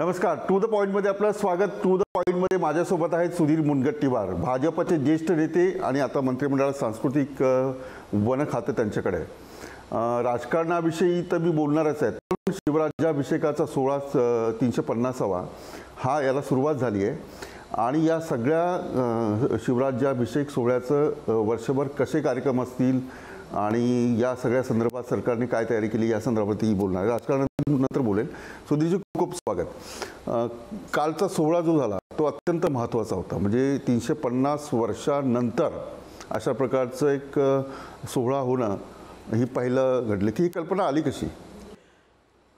नमस्कार to the पॉईंटमध्ये आपलं स्वागत टू द पॉईंटमध्ये माझ्यासोबत आहेत सुधीर मुनगट्टीवार भाजपचे ज्येष्ठ नेते आणि आता मंत्रिमंडळात सांस्कृतिक वन खातं त्यांच्याकडे राजकारणाविषयी तर मी बोलणारच आहे शिवराज्याभिषेकाचा सोळा तीनशे पन्नासावा हा याला सुरुवात झाली आहे आणि या सगळ्या शिवराज्याभिषेक सोहळ्याचं वर्षभर कसे कार्यक्रम असतील आणि या सगळ्या संदर्भात सरकारने काय तयारी केली या संदर्भातही बोलणार नंतर बोलेल सुधीरजी खूप स्वागत कालचा सोहळा जो झाला तो अत्यंत महत्त्वाचा होता म्हणजे तीनशे पन्नास वर्षानंतर अशा प्रकारचं एक सोहळा होणं ही पहिलं घडली ती ही कल्पना आली कशी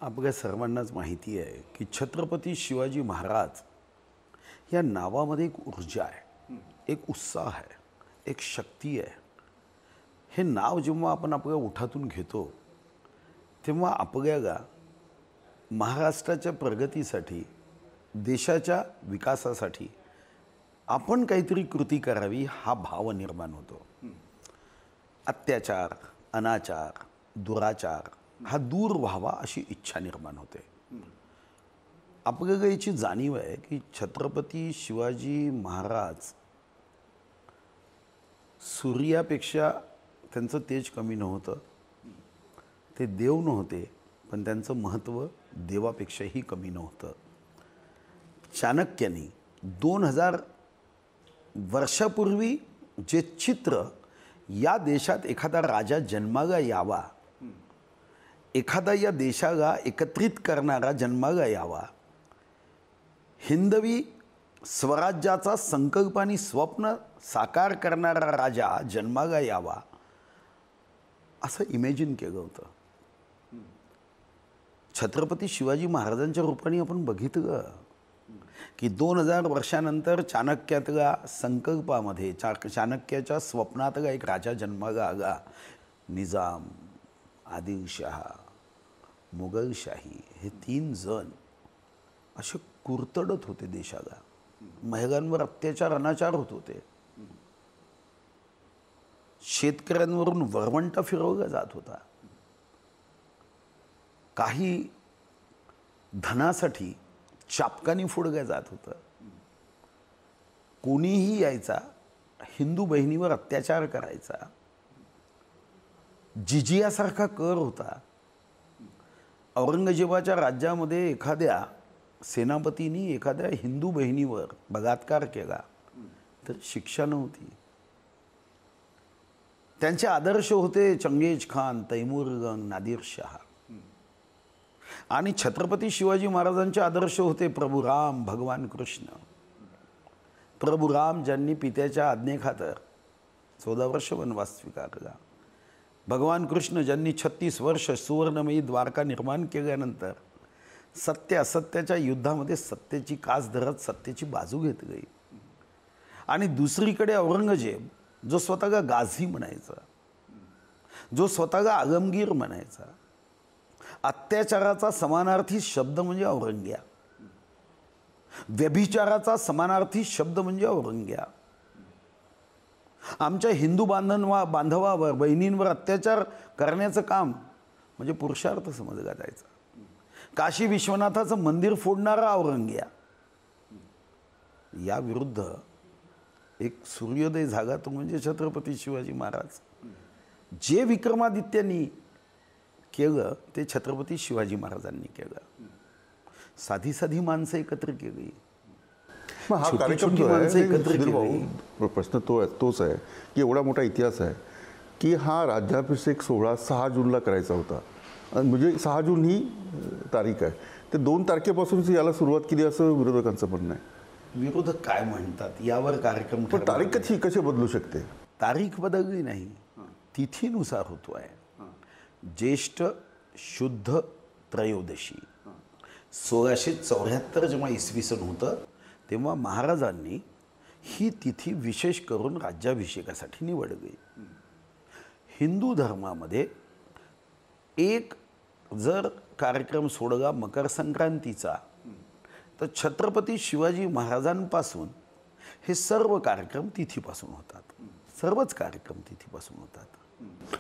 आपल्या सर्वांनाच माहिती आहे की छत्रपती शिवाजी महाराज या नावामध्ये एक ऊर्जा आहे एक उत्साह आहे एक शक्ती आहे हे नाव जेव्हा आपण आपल्या उठातून घेतो तेव्हा आपल्याला महाराष्ट्राच्या प्रगतीसाठी देशाच्या विकासासाठी आपण काहीतरी कृती करावी हा भाव निर्माण होतो अत्याचार अनाचार दुराचार हा दूर व्हावा अशी इच्छा निर्माण होते अपघगाईची जाणीव आहे की छत्रपती शिवाजी महाराज सूर्यापेक्षा त्यांचं तेज कमी नव्हतं ते देव नव्हते पण त्यांचं महत्त्व देवापेक्षाही कमी नव्हतं चाणक्यानी दोन हजार वर्षापूर्वी जे चित्र या देशात एखादा राजा जन्मागा यावा एखादा या देशाला एकत्रित करणारा जन्मागा यावा हिंदवी स्वराज्याचा संकल्प आणि स्वप्न साकार करणारा राजा जन्मागा यावा असं इमॅजिन केलं होतं छत्रपती शिवाजी महाराजांच्या रूपाने आपण बघितलं की दोन हजार वर्षानंतर चाणक्यातला संकल्पामध्ये चा चाणक्याच्या स्वप्नातला एक राजा जन्मागा आला निजाम आदिलशहा मुघलशाही हे तीन जण असे कुरतडत होते देशाला महिलांवर अत्याचार अनाचार होत होते शेतकऱ्यांवरून वरवंटा फिरवला जात होता काही धनासाठी चापकानी फुडगं जात होतं कोणीही यायचा हिंदू बहिणीवर अत्याचार करायचा जिजियासारखा कर होता औरंगजेबाच्या राज्यामध्ये एखाद्या सेनापतींनी एखाद्या हिंदू बहिणीवर बलात्कार केला तर शिक्षा नव्हती त्यांचे आदर्श होते चंगेज खान तैमूर गंग नादिर शहा आणि छत्रपती शिवाजी महाराजांचे आदर्श होते प्रभू राम भगवान कृष्ण प्रभू राम ज्यांनी पित्याच्या आज्ञेखातर चौदा वर्ष वनवास स्वीकारला भगवान कृष्ण ज्यांनी छत्तीस वर्ष सुवर्णमयी द्वारका निर्माण केल्यानंतर सत्य असत्याच्या युद्धामध्ये सत्तेची कास धरत सत्तेची बाजू घेत गई आणि दुसरीकडे औरंगजेब जो स्वतः गाझी म्हणायचा जो स्वतः आलमगीर म्हणायचा अत्याचाराचा समानार्थी शब्द म्हणजे औरंग्या व्यभिचाराचा समानार्थी शब्द म्हणजे औरंग्या आमच्या हिंदू बांधनवा बांधवावर बहिणींवर अत्याचार करण्याचं काम म्हणजे पुरुषार्थ समजला जायचा काशी विश्वनाथाचं मंदिर फोडणारा औरंग्या याविरुद्ध एक सूर्योदय जागा तो म्हणजे छत्रपती शिवाजी महाराज जे विक्रमादित्यांनी केलं ते छत्रपती शिवाजी महाराजांनी केलं साधी साधी माणसं एकत्र केली भाऊ प्रश्न तो आहे तोच आहे की एवढा मोठा इतिहास आहे की हा राज्याभिषेक सोहळा सहा जूनला करायचा होता म्हणजे सहा जून ही तारीख आहे ते दोन तारखेपासूनच याला सुरुवात केली असं विरोधकांचं म्हणणं आहे विरोधक काय म्हणतात यावर कार्यक्रम तारीख कशी कशी बदलू शकते तारीख बदलली नाही तिथीनुसार होतो आहे ज्येष्ठ शुद्ध त्रयोदशी सोळाशे चौऱ्याहत्तर जेव्हा इसवी सन होतं तेव्हा महाराजांनी ही तिथी विशेष करून राज्याभिषेकासाठी निवडली हिंदू धर्मामध्ये एक जर कार्यक्रम सोडला मकर संक्रांतीचा तर छत्रपती शिवाजी महाराजांपासून हे सर्व कार्यक्रम तिथीपासून होतात सर्वच कार्यक्रम तिथीपासून होतात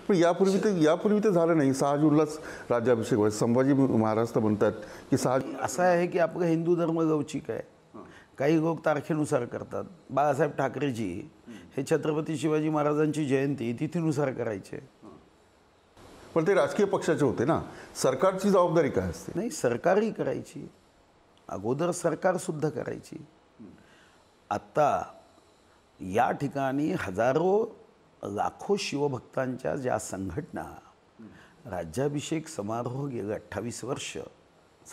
पण यापूर्वी ते यापूर्वी ते झालं नाही सहा जूनलाच राज्याभिषेक व्हायचं संभाजी महाराज तर म्हणतात की सहा असं आहे की आपलं हिंदू धर्म गौचिक आहे काही लोक तारखेनुसार करतात बाळासाहेब ठाकरेजी हे छत्रपती शिवाजी महाराजांची जयंती तिथीनुसार करायचे पण ते राजकीय पक्षाचे होते ना सरकारची जबाबदारी काय असते नाही सरकारही करायची अगोदर सरकारसुद्धा करायची आत्ता या ठिकाणी हजारो लाखो शिवभक्तांच्या ज्या संघटना राज्याभिषेक समारोह गेले अठ्ठावीस वर्ष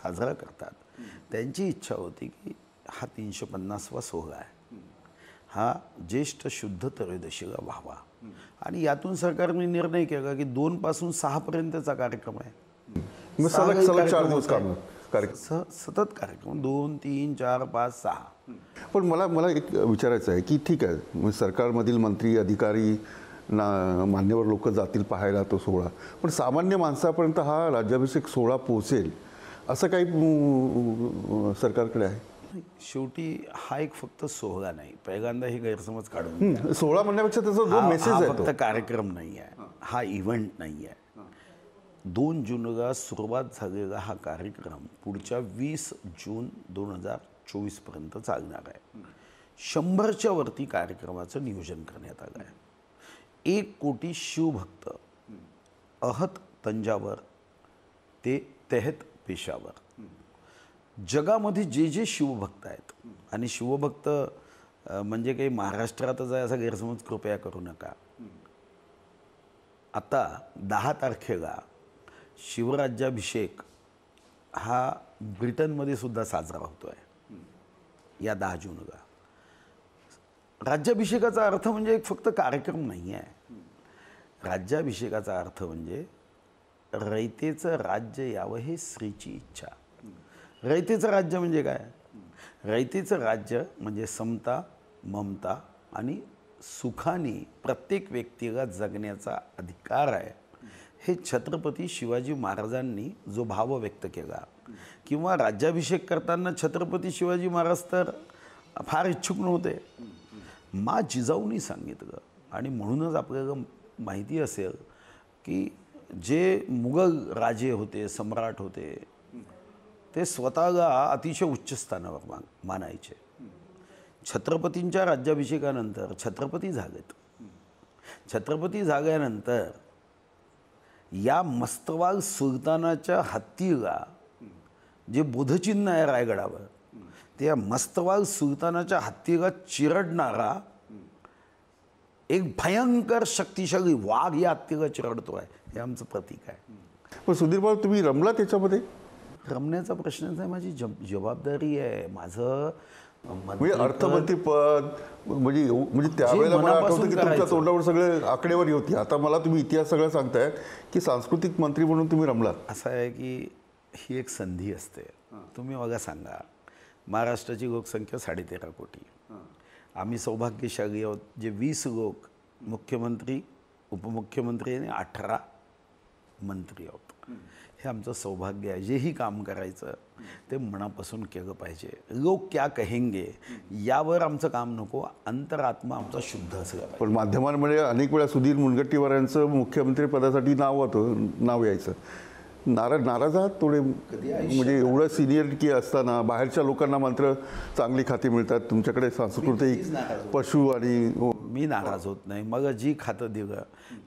साजरा करतात त्यांची इच्छा होती की हा तीनशे पन्नासवा सोहळा आहे हा ज्येष्ठ शुद्ध त्रयोदशीला व्हावा आणि यातून सरकारने निर्णय केला की दोन पासून सहापर्यंतचा कार्यक्रम आहे सतत कार्यक्रम दोन तीन चार पाच सहा पण मला मला एक विचारायचं आहे की ठीक आहे सरकारमधील मंत्री अधिकारी ना मान्यवर लोक जातील पाहायला तो सोहळा पण सामान्य माणसापर्यंत हा राज्याभिषेक सोहळा पोहोचेल असं काही सरकारकडे आहे शेवटी हा एक फक्त सोहळा नाही पहिल्यांदा हे गैरसमज काढून सोहळा म्हणण्यापेक्षा त्याचा जो मेसेज आहे फक्त कार्यक्रम नाही आहे हा इव्हेंट नाही आहे दोन जूनला सुरुवात झालेला हा कार्यक्रम पुढच्या वीस जून दोन हजार चोवीसपर्यंत चालणार आहे शंभरच्या वरती कार्यक्रमाचं नियोजन करण्यात आलं आहे एक कोटी शिवभक्त अहत तंजावर ते तेहत पेशावर जगामध्ये जे जे शिवभक्त आहेत आणि शिवभक्त म्हणजे काही महाराष्ट्रातच आहे असा गैरसमज कृपया करू नका आता दहा तारखेला शिवराज्याभिषेक हा ब्रिटनमध्ये सुद्धा साजरा होतो आहे या दहा जूनला राज्याभिषेकाचा अर्थ म्हणजे एक फक्त कार्यक्रम नाही आहे राज्याभिषेकाचा अर्थ म्हणजे रयतेचं राज्य यावं हे स्त्रीची इच्छा रयतेचं राज्य म्हणजे काय रयतेचं राज्य म्हणजे समता ममता आणि सुखाने प्रत्येक व्यक्तीला जगण्याचा अधिकार आहे हे छत्रपती शिवाजी महाराजांनी जो भाव व्यक्त केला किंवा राज्याभिषेक करताना छत्रपती शिवाजी महाराज तर फार इच्छुक नव्हते मा जिजाऊनी सांगितलं आणि म्हणूनच आपल्याला माहिती असेल की जे मुघल राजे होते सम्राट होते ते स्वतःला अतिशय उच्च स्थानावर मान मानायचे छत्रपतींच्या राज्याभिषेकानंतर छत्रपती झालेत छत्रपती झाल्यानंतर या मस्तवाल सुलतानाच्या हत्तीला जे बोधचिन्ह आहे रायगडावर त्या मस्तवाल सुलतानाच्या हत्तीला चिरडणारा एक भयंकर शक्तिशाली वाघ या हत्तीला चिरडतो आहे हे आमचं प्रतीक आहे मग सुधीर भाऊ तुम्ही रमला त्याच्यामध्ये रमण्याचा प्रश्नच आहे माझी जबाबदारी आहे माझं अर्थमंत्री पद म्हणजे म्हणजे, म्हणजे त्यावेळेला की तुमच्या तोंडावर सगळे आकडेवारी होती आता मला तुम्ही इतिहास सगळं सांगताय की सांस्कृतिक मंत्री म्हणून तुम्ही रमलात असं आहे की ही एक संधी असते तुम्ही बघा सांगा महाराष्ट्राची लोकसंख्या साडेतेरा कोटी आम्ही सौभाग्यशाली आहोत जे वीस लोक मुख्यमंत्री उपमुख्यमंत्री आणि अठरा मंत्री आहोत हे आमचं सौभाग्य आहे जेही काम करायचं ते मनापासून केलं पाहिजे लोक क्या कहेंगे यावर आमचं काम नको अंतरात्मा आमचा शुद्ध असला पण माध्यमांमध्ये अनेक वेळा सुधीर मुनगट्टीवार यांचं मुख्यमंत्री पदासाठी नाव होतं नाव यायचं नाराज नाराज आहात थोडे म्हणजे एवढं की असताना बाहेरच्या लोकांना मात्र चांगली खाती मिळतात तुमच्याकडे सांस्कृतिक पशु आणि हो. मी नाराज होत नाही मग जी खातं दिलं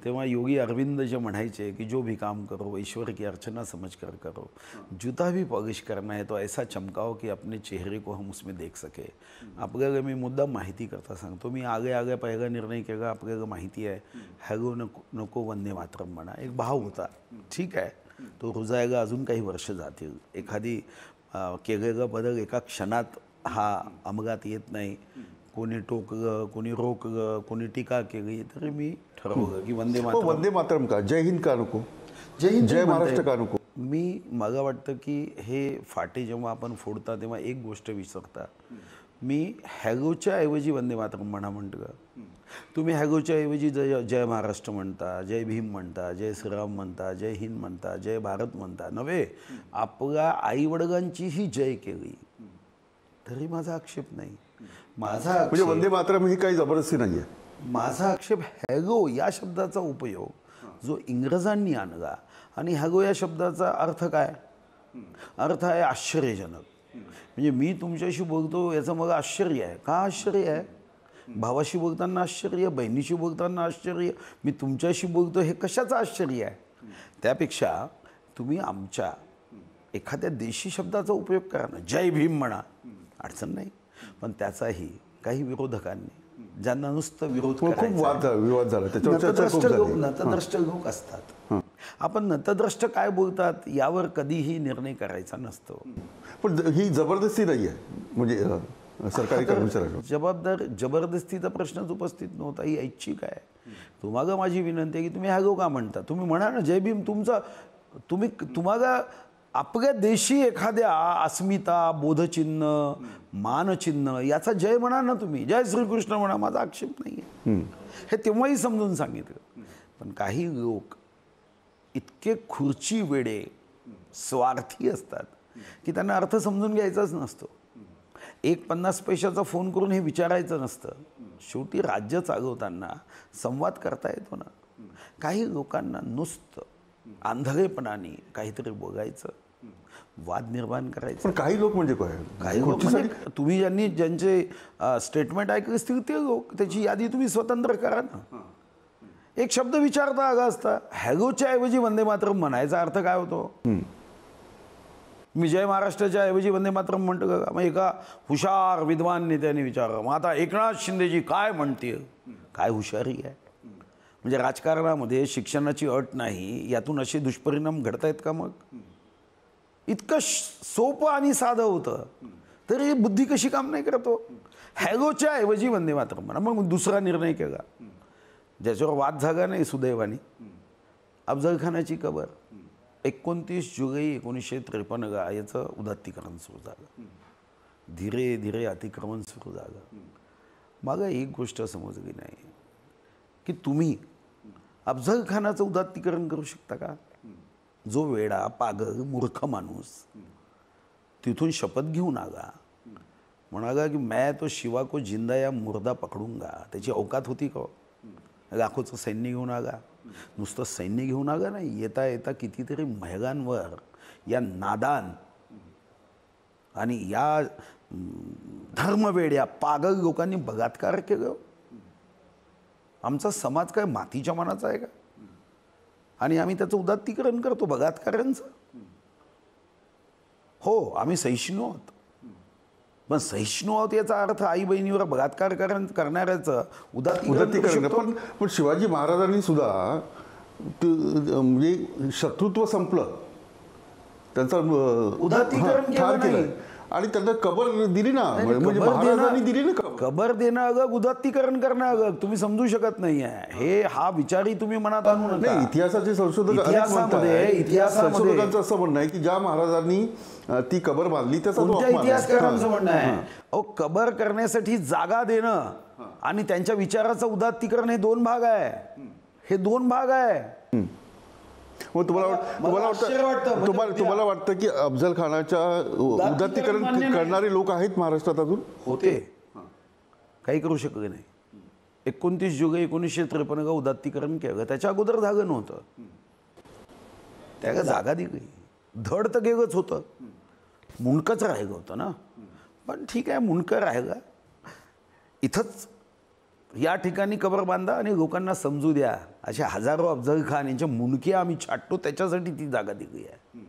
तेव्हा योगी अरविंद जे म्हणायचे की जो भी काम करो ईश्वर की अर्चना समज कर करो जुता भी पॉलिश करना है तो ऐसा चमकाओ की अपने चेहरे को हम उसमें देख सके आपल्याला मी मुद्दा माहिती करता सांगतो मी आगे आगे पहिला निर्णय केला आपल्याला माहिती आहे हॅगो नको नको वंदे मातरम म्हणा एक भाव होता ठीक आहे तो रुजायगा अजून काही वर्ष जातील एखादी ग बदल एका क्षणात हा अमगात येत नाही कोणी ग कोणी ग कोणी टीका केली तरी मी ठरवलं की वंदे हो, मातरम वंदे मातरम का जय हिंद का नको जय हिंद जय महाराष्ट्र का नको मी मला वाटतं की हे फाटे जेव्हा आपण फोडता तेव्हा एक गोष्ट विसरता मी हॅगोच्या ऐवजी वंदे मातरम म्हणा ग तुम्ही हॅगोच्या ऐवजी जय जय महाराष्ट्र म्हणता जय भीम म्हणता जय श्रीराम म्हणता जय हिंद म्हणता जय भारत म्हणता नव्हे आपल्या ही जय केली तरी माझा आक्षेप नाही माझा म्हणजे वंदे मातरम ही काही जबरदस्ती नाही माझा आक्षेप हॅगो या शब्दाचा उपयोग जो इंग्रजांनी आणला आणि हॅगो या शब्दाचा अर्थ काय अर्थ आहे आश्चर्यजनक म्हणजे मी तुमच्याशी बोलतो याचं मग आश्चर्य आहे का आश्चर्य आहे भावाशी बोलताना आश्चर्य बहिणीशी बोलताना आश्चर्य मी तुमच्याशी बोलतो हे कशाचं आश्चर्य आहे त्यापेक्षा तुम्ही आमच्या एखाद्या देशी शब्दाचा उपयोग करा ना जय भीम म्हणा अडचण नाही पण त्याचाही काही विरोधकांनी ज्यांना नुसतं विरोध खूप वाद विवाद झाला नतद्रष्ट लोक असतात आपण नतद्रष्ट काय बोलतात यावर कधीही निर्णय करायचा नसतो पण ही जबरदस्ती नाही आहे म्हणजे सरकारी कर्मचाऱ्यांना जबाबदार जबरदस्तीचा प्रश्नच उपस्थित नव्हता ही ऐच्छिक आहे तुम्हाला माझी विनंती आहे की तुम्ही गो का म्हणता तुम्ही म्हणा ना जय भीम तुमचा तुम्ही तुम्हाला आपल्या देशी एखाद्या अस्मिता बोधचिन्ह मानचिन्ह याचा जय म्हणा ना तुम्ही जय श्रीकृष्ण म्हणा माझा आक्षेप नाही आहे हे तेव्हाही समजून सांगितलं पण काही लोक इतके खुर्ची वेडे स्वार्थी असतात की त्यांना अर्थ समजून घ्यायचाच नसतो एक पन्नास पैशाचा फोन करून हे विचारायचं नसतं शेवटी राज्य चालवताना संवाद करता येतो ना काही लोकांना नुसतं आंधळेपणाने काहीतरी बघायचं वाद निर्माण करायचं काही लोक म्हणजे काय काही लोक म्हणजे तुम्ही ज्यांनी ज्यांचे स्टेटमेंट ऐकले असतील ते लोक त्याची यादी तुम्ही स्वतंत्र करा ना एक शब्द विचारता आगा असता हॅगोच्या ऐवजी वंदे मात्र म्हणायचा अर्थ काय होतो मी जय महाराष्ट्राच्या ऐवजी वंदे मातरम म्हणतो का मग एका हुशार विद्वान नेत्याने विचारलं मग आता एकनाथ शिंदेजी काय म्हणते काय हुशारी आहे म्हणजे राजकारणामध्ये शिक्षणाची अट नाही यातून असे दुष्परिणाम घडत आहेत का मग इतकं सोपं आणि साधं होतं तरी बुद्धी कशी काम नाही करतो हो? हॅगोच्या ऐवजी वंदे मातरम म्हणा मग दुसरा निर्णय केला ज्याच्यावर वाद जागा नाही सुदैवानी अफजलखानाची खानाची कबर एकोणतीस जुलै एकोणीसशे त्रेपन्न याचं उदात्तीकरण सुरू झालं धीरे धीरे अतिक्रमण सुरू झालं मागं एक गोष्ट समजली नाही की तुम्ही अफजल खानाचं उदात्तीकरण करू शकता का जो वेडा पागल मूर्ख माणूस तिथून शपथ घेऊन आला म्हणाला की मॅ तो शिवा को जिंदा या मुर्दा पकडून गा त्याची अवकात होती का लाखोचं सैन्य घेऊन आला नुसतं सैन्य घेऊन आगा नाही येता येता कितीतरी महिलांवर या नादान आणि या धर्मवेड्या पागल लोकांनी बगात्कार केलं आमचा समाज काय मातीच्या मनाचा आहे का आणि आम्ही त्याचं उदात्तीकरण करतो बगात्कारांचं हो आम्ही सहिष्णू आहोत पण सहिष्णू आहोत याचा अर्थ आई बहिणीवर बलात्कार करणाऱ्याच उदात उदातीकरण पण पण शिवाजी महाराजांनी सुद्धा म्हणजे शत्रुत्व संपलं त्यांचा उदाती ठार केलं आणि त्यांना कबर दिली ना म्हणजे महाराजांनी दिली ना कबर देणं अगं उदात्तीकरण करणं अगं तुम्ही समजू शकत नाही हे हा विचारही तुम्ही मनात आणू इतिहासाचे संशोधक इतिहास असं म्हणणं आहे की ज्या महाराजांनी ती कबर बांधली त्याचा इतिहासकारांचं म्हणणं आहे अहो कबर करण्यासाठी जागा देणं आणि त्यांच्या विचाराचं उदात्तीकरण हे दोन भाग आहे हे दोन भाग आहे मग तुम्हाला तुम्हाला वाटतं म्हणजे तुम्हाला वाटतं की अफजल खानाच्या उदात्तीकरण करणारे लोक आहेत महाराष्ट्रात अजून होते काही करू शकत नाही एकोणतीस जुलै एकोणीसशे त्रेपन्न उदात्तीकरण केलं त्याच्या अगोदर जाग नव्हतं त्या जागा दिली धड तर गेगच होतं मुंडकच राहिलं होतं ना पण ठीक आहे मुंडकं राहिलं इथंच या ठिकाणी कबर बांधा आणि लोकांना समजू द्या असे हजारो अफजल खान यांच्या मुनकी आम्ही छाटतो त्याच्यासाठी ती जागा दिली आहे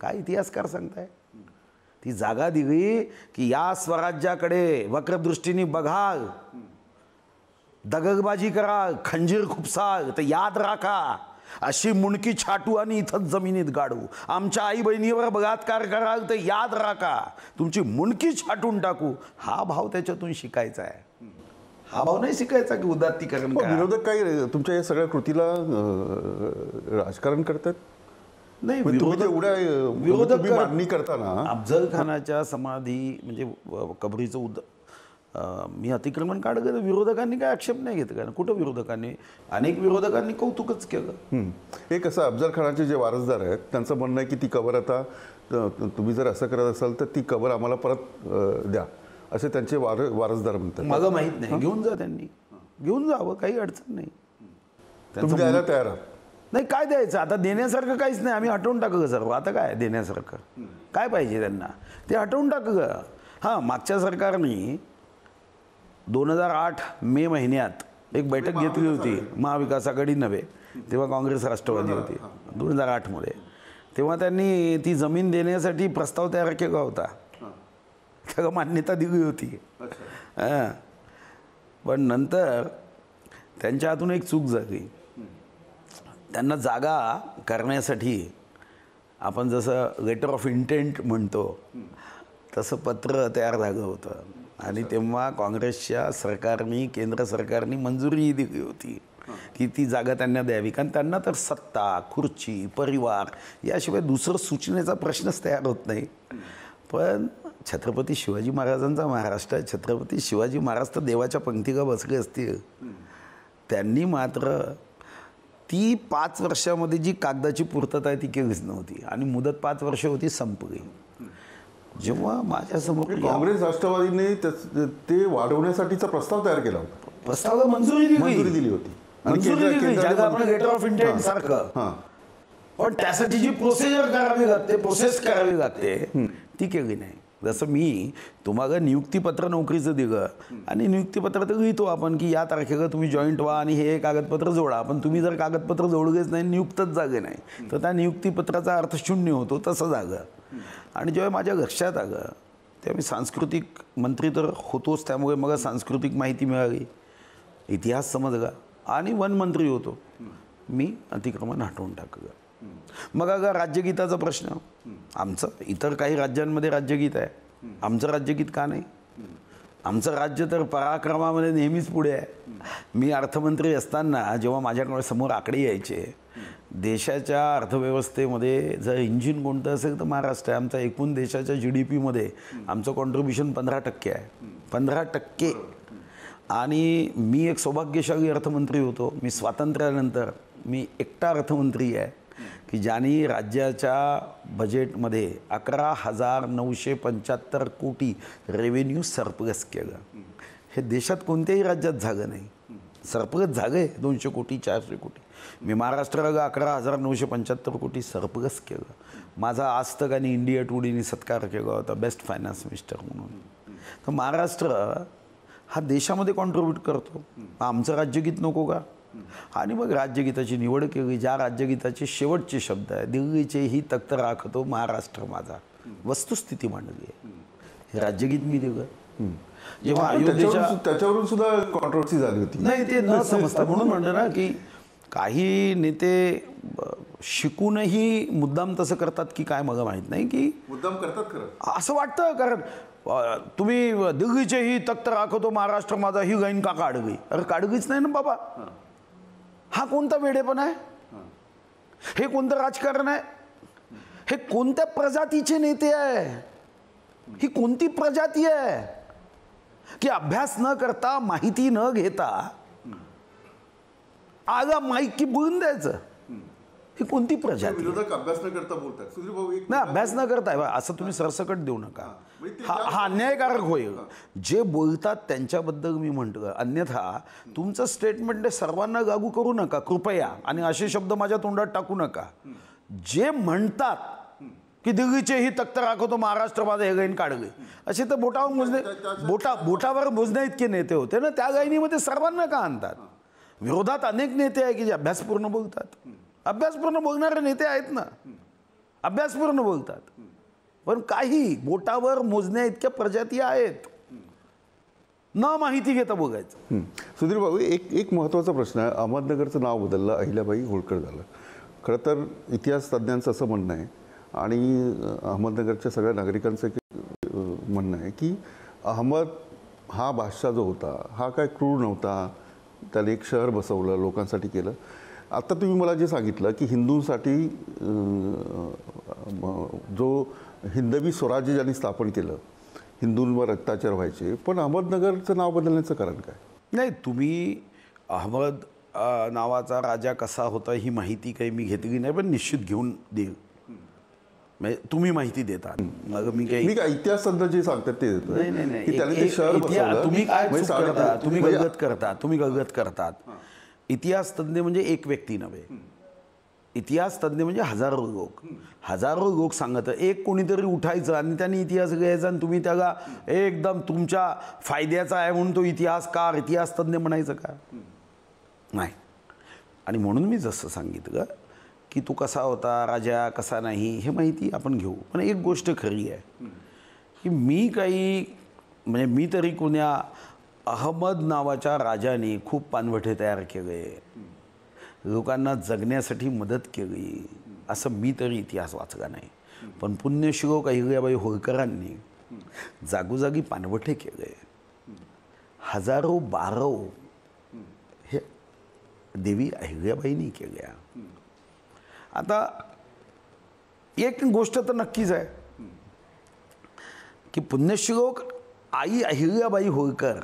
काय इतिहासकार सांगताय ती जागा दिली की या स्वराज्याकडे वक्रदृष्टीने बघाल दगडबाजी कराल खंजीर खुपसाल तर याद राखा अशी मुणकी छाटू आणि इथंच जमिनीत गाडू आमच्या आई बहिणीवर बलात्कार कराल तर याद राखा तुमची मुणकी छाटून टाकू हा भाव त्याच्यातून शिकायचा आहे हा भाव नाही शिकायचा की उदात्तीकरण हो, विरोधक काय तुमच्या या सगळ्या कृतीला राजकारण करतात नाही म्हणजे विरोधक म्हणजे मागणी करताना अफजल खानाच्या समाधी म्हणजे कबरीचं उद मी अतिक्रमण काढत विरोधकांनी काय आक्षेप नाही घेत कारण कुठं विरोधकांनी अनेक विरोधकांनी कौतुकच केलं एक असं अफजल खानाचे जे वारसदार आहेत त्यांचं म्हणणं आहे की ती कबर आता तुम्ही जर असं करत असाल तर ती कबर आम्हाला परत द्या असे त्यांचे वार वारसदार म्हणतात मला माहित नाही घेऊन जा त्यांनी घेऊन जावं काही अडचण नाही तुम्ही द्यायला तयार नाही काय द्यायचं आता देण्यासारखं काहीच नाही आम्ही हटवून टाकू सर्व आता काय देण्यासारखं काय पाहिजे त्यांना ते हटवून टाकू ग हां मागच्या सरकारने दोन हजार आठ मे महिन्यात एक बैठक घेतली होती महाविकास आघाडी नव्हे तेव्हा काँग्रेस राष्ट्रवादी होती दोन हजार आठमध्ये तेव्हा त्यांनी ती जमीन देण्यासाठी प्रस्ताव तयार केला होता त्याला मान्यता दिली होती पण नंतर त्यांच्या हातून एक चूक झाली त्यांना जागा करण्यासाठी आपण जसं लेटर ऑफ इंटेंट म्हणतो तसं पत्र तयार झालं होतं आणि तेव्हा काँग्रेसच्या सरकारनी केंद्र सरकारनी मंजुरीही दिली होती की ती जागा त्यांना द्यावी कारण त्यांना तर सत्ता खुर्ची परिवार याशिवाय दुसरं सूचनेचा प्रश्नच तयार होत नाही पण छत्रपती शिवाजी महाराजांचा महाराष्ट्र आहे छत्रपती शिवाजी महाराज तर देवाच्या का बसले असतील त्यांनी मात्र ती पाच वर्षामध्ये जी कागदाची पूर्तता आहे ती केलीच नव्हती आणि मुदत पाच वर्ष होती संपली जेव्हा माझ्यासमोर म्हणजे काँग्रेस राष्ट्रवादीने ते वाढवण्यासाठीचा प्रस्ताव तयार केला होता प्रस्ताव मंजुरी दिली होती गेट ऑफ इंडिया सारखं पण त्यासाठी जी प्रोसिजर करावी लागते प्रोसेस करावी लागते ती केली नाही जसं मी तुम्हाला नियुक्तीपत्र नोकरीचं दिलं आणि नियुक्तीपत्र तर लिहितो आपण की या तारखेला तुम्ही जॉईंट व्हा आणि हे कागदपत्र जोडा पण तुम्ही जर कागदपत्र जोडलेच नाही नियुक्तच जागे नाही तर त्या नियुक्तीपत्राचा अर्थ शून्य होतो तसं जागं आणि जेव्हा माझ्या लक्षात आलं तेव्हा मी सांस्कृतिक मंत्री तर होतोच त्यामुळे मग सांस्कृतिक माहिती मिळाली इतिहास समजला आणि वनमंत्री होतो मी अतिक्रमण हटवून टाकलं मग अगं राज्यगीताचा प्रश्न आमचं इतर काही राज्यांमध्ये राज्यगीत आहे आमचं राज्यगीत का नाही आमचं राज्य तर पराक्रमामध्ये नेहमीच पुढे आहे मी अर्थमंत्री असताना जेव्हा माझ्याकडे समोर आकडे यायचे देशाच्या अर्थव्यवस्थेमध्ये जर इंजिन कोणतं असेल तर महाराष्ट्र आहे आमचा एकूण देशाच्या जी डी पीमध्ये आमचं कॉन्ट्रीब्युशन पंधरा टक्के आहे पंधरा टक्के आणि मी एक सौभाग्यशाली अर्थमंत्री होतो मी स्वातंत्र्यानंतर मी एकटा अर्थमंत्री आहे की ज्यांनी राज्याच्या बजेटमध्ये अकरा हजार नऊशे पंच्याहत्तर कोटी रेव्हेन्यू सरप्लस केलं हे देशात कोणत्याही राज्यात झालं नाही सरप्लस झालं आहे दोनशे कोटी चारशे कोटी मी महाराष्ट्राला अकरा हजार नऊशे पंच्याहत्तर कोटी सरप्लस केलं माझा आज तक आणि इंडिया टुडीने सत्कार केला होता बेस्ट फायनान्स मिनिस्टर म्हणून तर महाराष्ट्र हा देशामध्ये कॉन्ट्रीब्यूट करतो आमचं राज्यगीत नको का आणि मग राज्यगीताची निवड केली ज्या राज्यगीताचे शेवटचे शब्द आहे दिल्लीचे ही तक्त राखतो महाराष्ट्र माझा वस्तुस्थिती मांडली आहे हे राज्यगीत मी दिलं जेव्हा अयोध्येच्या त्याच्यावरून सुद्धा कॉन्ट्रोवर्सी झाली होती नाही ते न समजता म्हणून म्हणलं ना की काही नेते शिकूनही मुद्दाम तसं करतात की काय मला माहीत नाही की मुद्दाम करतात असं वाटतं कारण तुम्ही दिल्लीचेही तक्त राखवतो महाराष्ट्र माझा ही गाईन का काढवी अरे काढवीच नाही ना बाबा हा कोणता वेडेपण आहे हे कोणतं राजकारण आहे हे कोणत्या प्रजातीचे नेते आहे ही कोणती प्रजाती आहे की अभ्यास न करता माहिती न घेता आगा माईक की बोलून द्यायचं ही कोणती प्रजाती अभ्यास न करता बोलतात नाही अभ्यास न करताय असं तुम्ही सरसकट देऊ नका हा अन्यायकारक होईल जे बोलतात त्यांच्याबद्दल मी म्हणतो अन्यथा तुमचं स्टेटमेंट सर्वांना लागू करू नका कृपया आणि असे शब्द माझ्या तोंडात टाकू नका जे म्हणतात की दिल्लीचे ही तक्त राखवतो महाराष्ट्र माझं हे गाईन काढले असे तर बोटावर मोजणे बोटा बोटावर मोजण्या इतके नेते होते ना त्या गायनीमध्ये सर्वांना का आणतात विरोधात अनेक नेते आहे की जे अभ्यासपूर्ण बोलतात अभ्यासपूर्ण बोलणारे नेते आहेत ना अभ्यासपूर्ण बोलतात पण काही बोटावर मोजण्या इतक्या प्रजाती आहेत न माहिती घेता बघायचं सुधीर भाऊ एक एक महत्त्वाचा प्रश्न आहे अहमदनगरचं नाव बदललं अहिल्याबाई होळकर झालं खरं तर इतिहास तज्ज्ञांचं असं म्हणणं आहे आणि अहमदनगरच्या सगळ्या नागरिकांचं म्हणणं आहे की अहमद हा बादशाह जो होता हा काय क्रूर नव्हता त्याने एक शहर बसवलं लोकांसाठी केलं आत्ता तुम्ही मला जे सांगितलं की हिंदूंसाठी जो हिंदवी स्वराज्य ज्यांनी स्थापन केलं हिंदूंवर अत्याचार व्हायचे पण अहमदनगरचं नाव बदलण्याचं कारण काय नाही तुम्ही अहमद नावाचा राजा कसा होता ही माहिती काही मी घेतली नाही पण निश्चित घेऊन दे म्हणजे तुम्ही माहिती देता मग मी काही मी काय इतिहास जे सांगतात ते तुम्ही काय म्हणजे तुम्ही म्हणजे गलगत करता तुम्ही गलगत करतात इतिहास तज्ञ म्हणजे एक व्यक्ती नव्हे इतिहास तज्ज्ञ म्हणजे हजारो लोक हजारो लोक सांगत एक कोणीतरी उठायचं आणि त्यांनी इतिहास घ्यायचा आणि तुम्ही त्याला एकदम तुमच्या फायद्याचा आहे म्हणून तो इतिहासकार इतिहास तज्ज्ञ म्हणायचं का नाही आणि म्हणून मी जसं सांगितलं की तू कसा होता राजा कसा नाही हे माहिती आपण घेऊ पण एक गोष्ट खरी आहे की मी काही म्हणजे मी तरी कोण्या अहमद नावाच्या राजाने खूप पानवठे तयार केले लोकांना जगण्यासाठी मदत केली असं मी तरी इतिहास वाचला नाही पण काही अहिल्याबाई होळकरांनी जागोजागी पानवठे केले हजारो बारो हे देवी अहिर्याबाईंनी केल्या आता एक गोष्ट तर नक्कीच आहे की पुण्यश्लोक आई अहिर्याबाई होळकर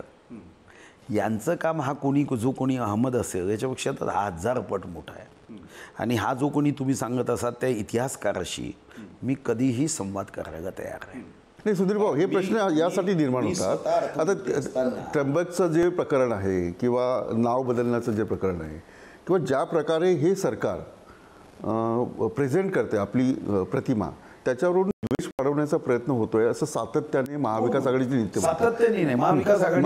यांचं काम हा कोणी जो कोणी अहमद असेल याच्यापेक्षा तर हा हजारपट मोठा आहे आणि हा जो कोणी तुम्ही सांगत असाल त्या इतिहासकाराशी मी कधीही संवाद करायला तयार आहे नाही सुधीर भाऊ हे प्रश्न यासाठी निर्माण होतात आता त्र्यंबकचं जे प्रकरण आहे किंवा नाव बदलण्याचं जे प्रकरण आहे किंवा ज्या प्रकारे हे सरकार प्रेझेंट करते आपली प्रतिमा त्याच्यावरून वाढवण्याचा प्रयत्न होतोय असं सातत्याने महाविकास हो. आघाडीचे नेते सातत्याने नाही महाविकास आघाडी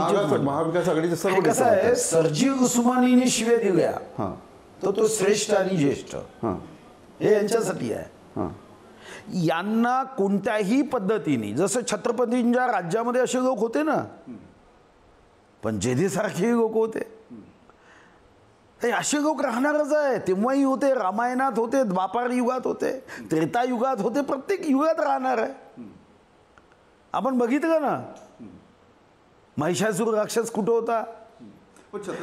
महाविकास आघाडीचे सर्व कसं आहे सरजीव उस्मानीने शिवे दिल्या तर तो श्रेष्ठ आणि ज्येष्ठ हे यांच्यासाठी आहे यांना कोणत्याही पद्धतीने जसं छत्रपतींच्या राज्यामध्ये असे लोक होते ना पण जेदीसारखेही लोक होते हे असे लोक राहणारच आहे तेव्हाही होते रामायणात होते द्वापार युगात होते त्रेता युगात होते प्रत्येक युगात राहणार आहे आपण बघितलं ना महिषासूर राक्षस कुठं होता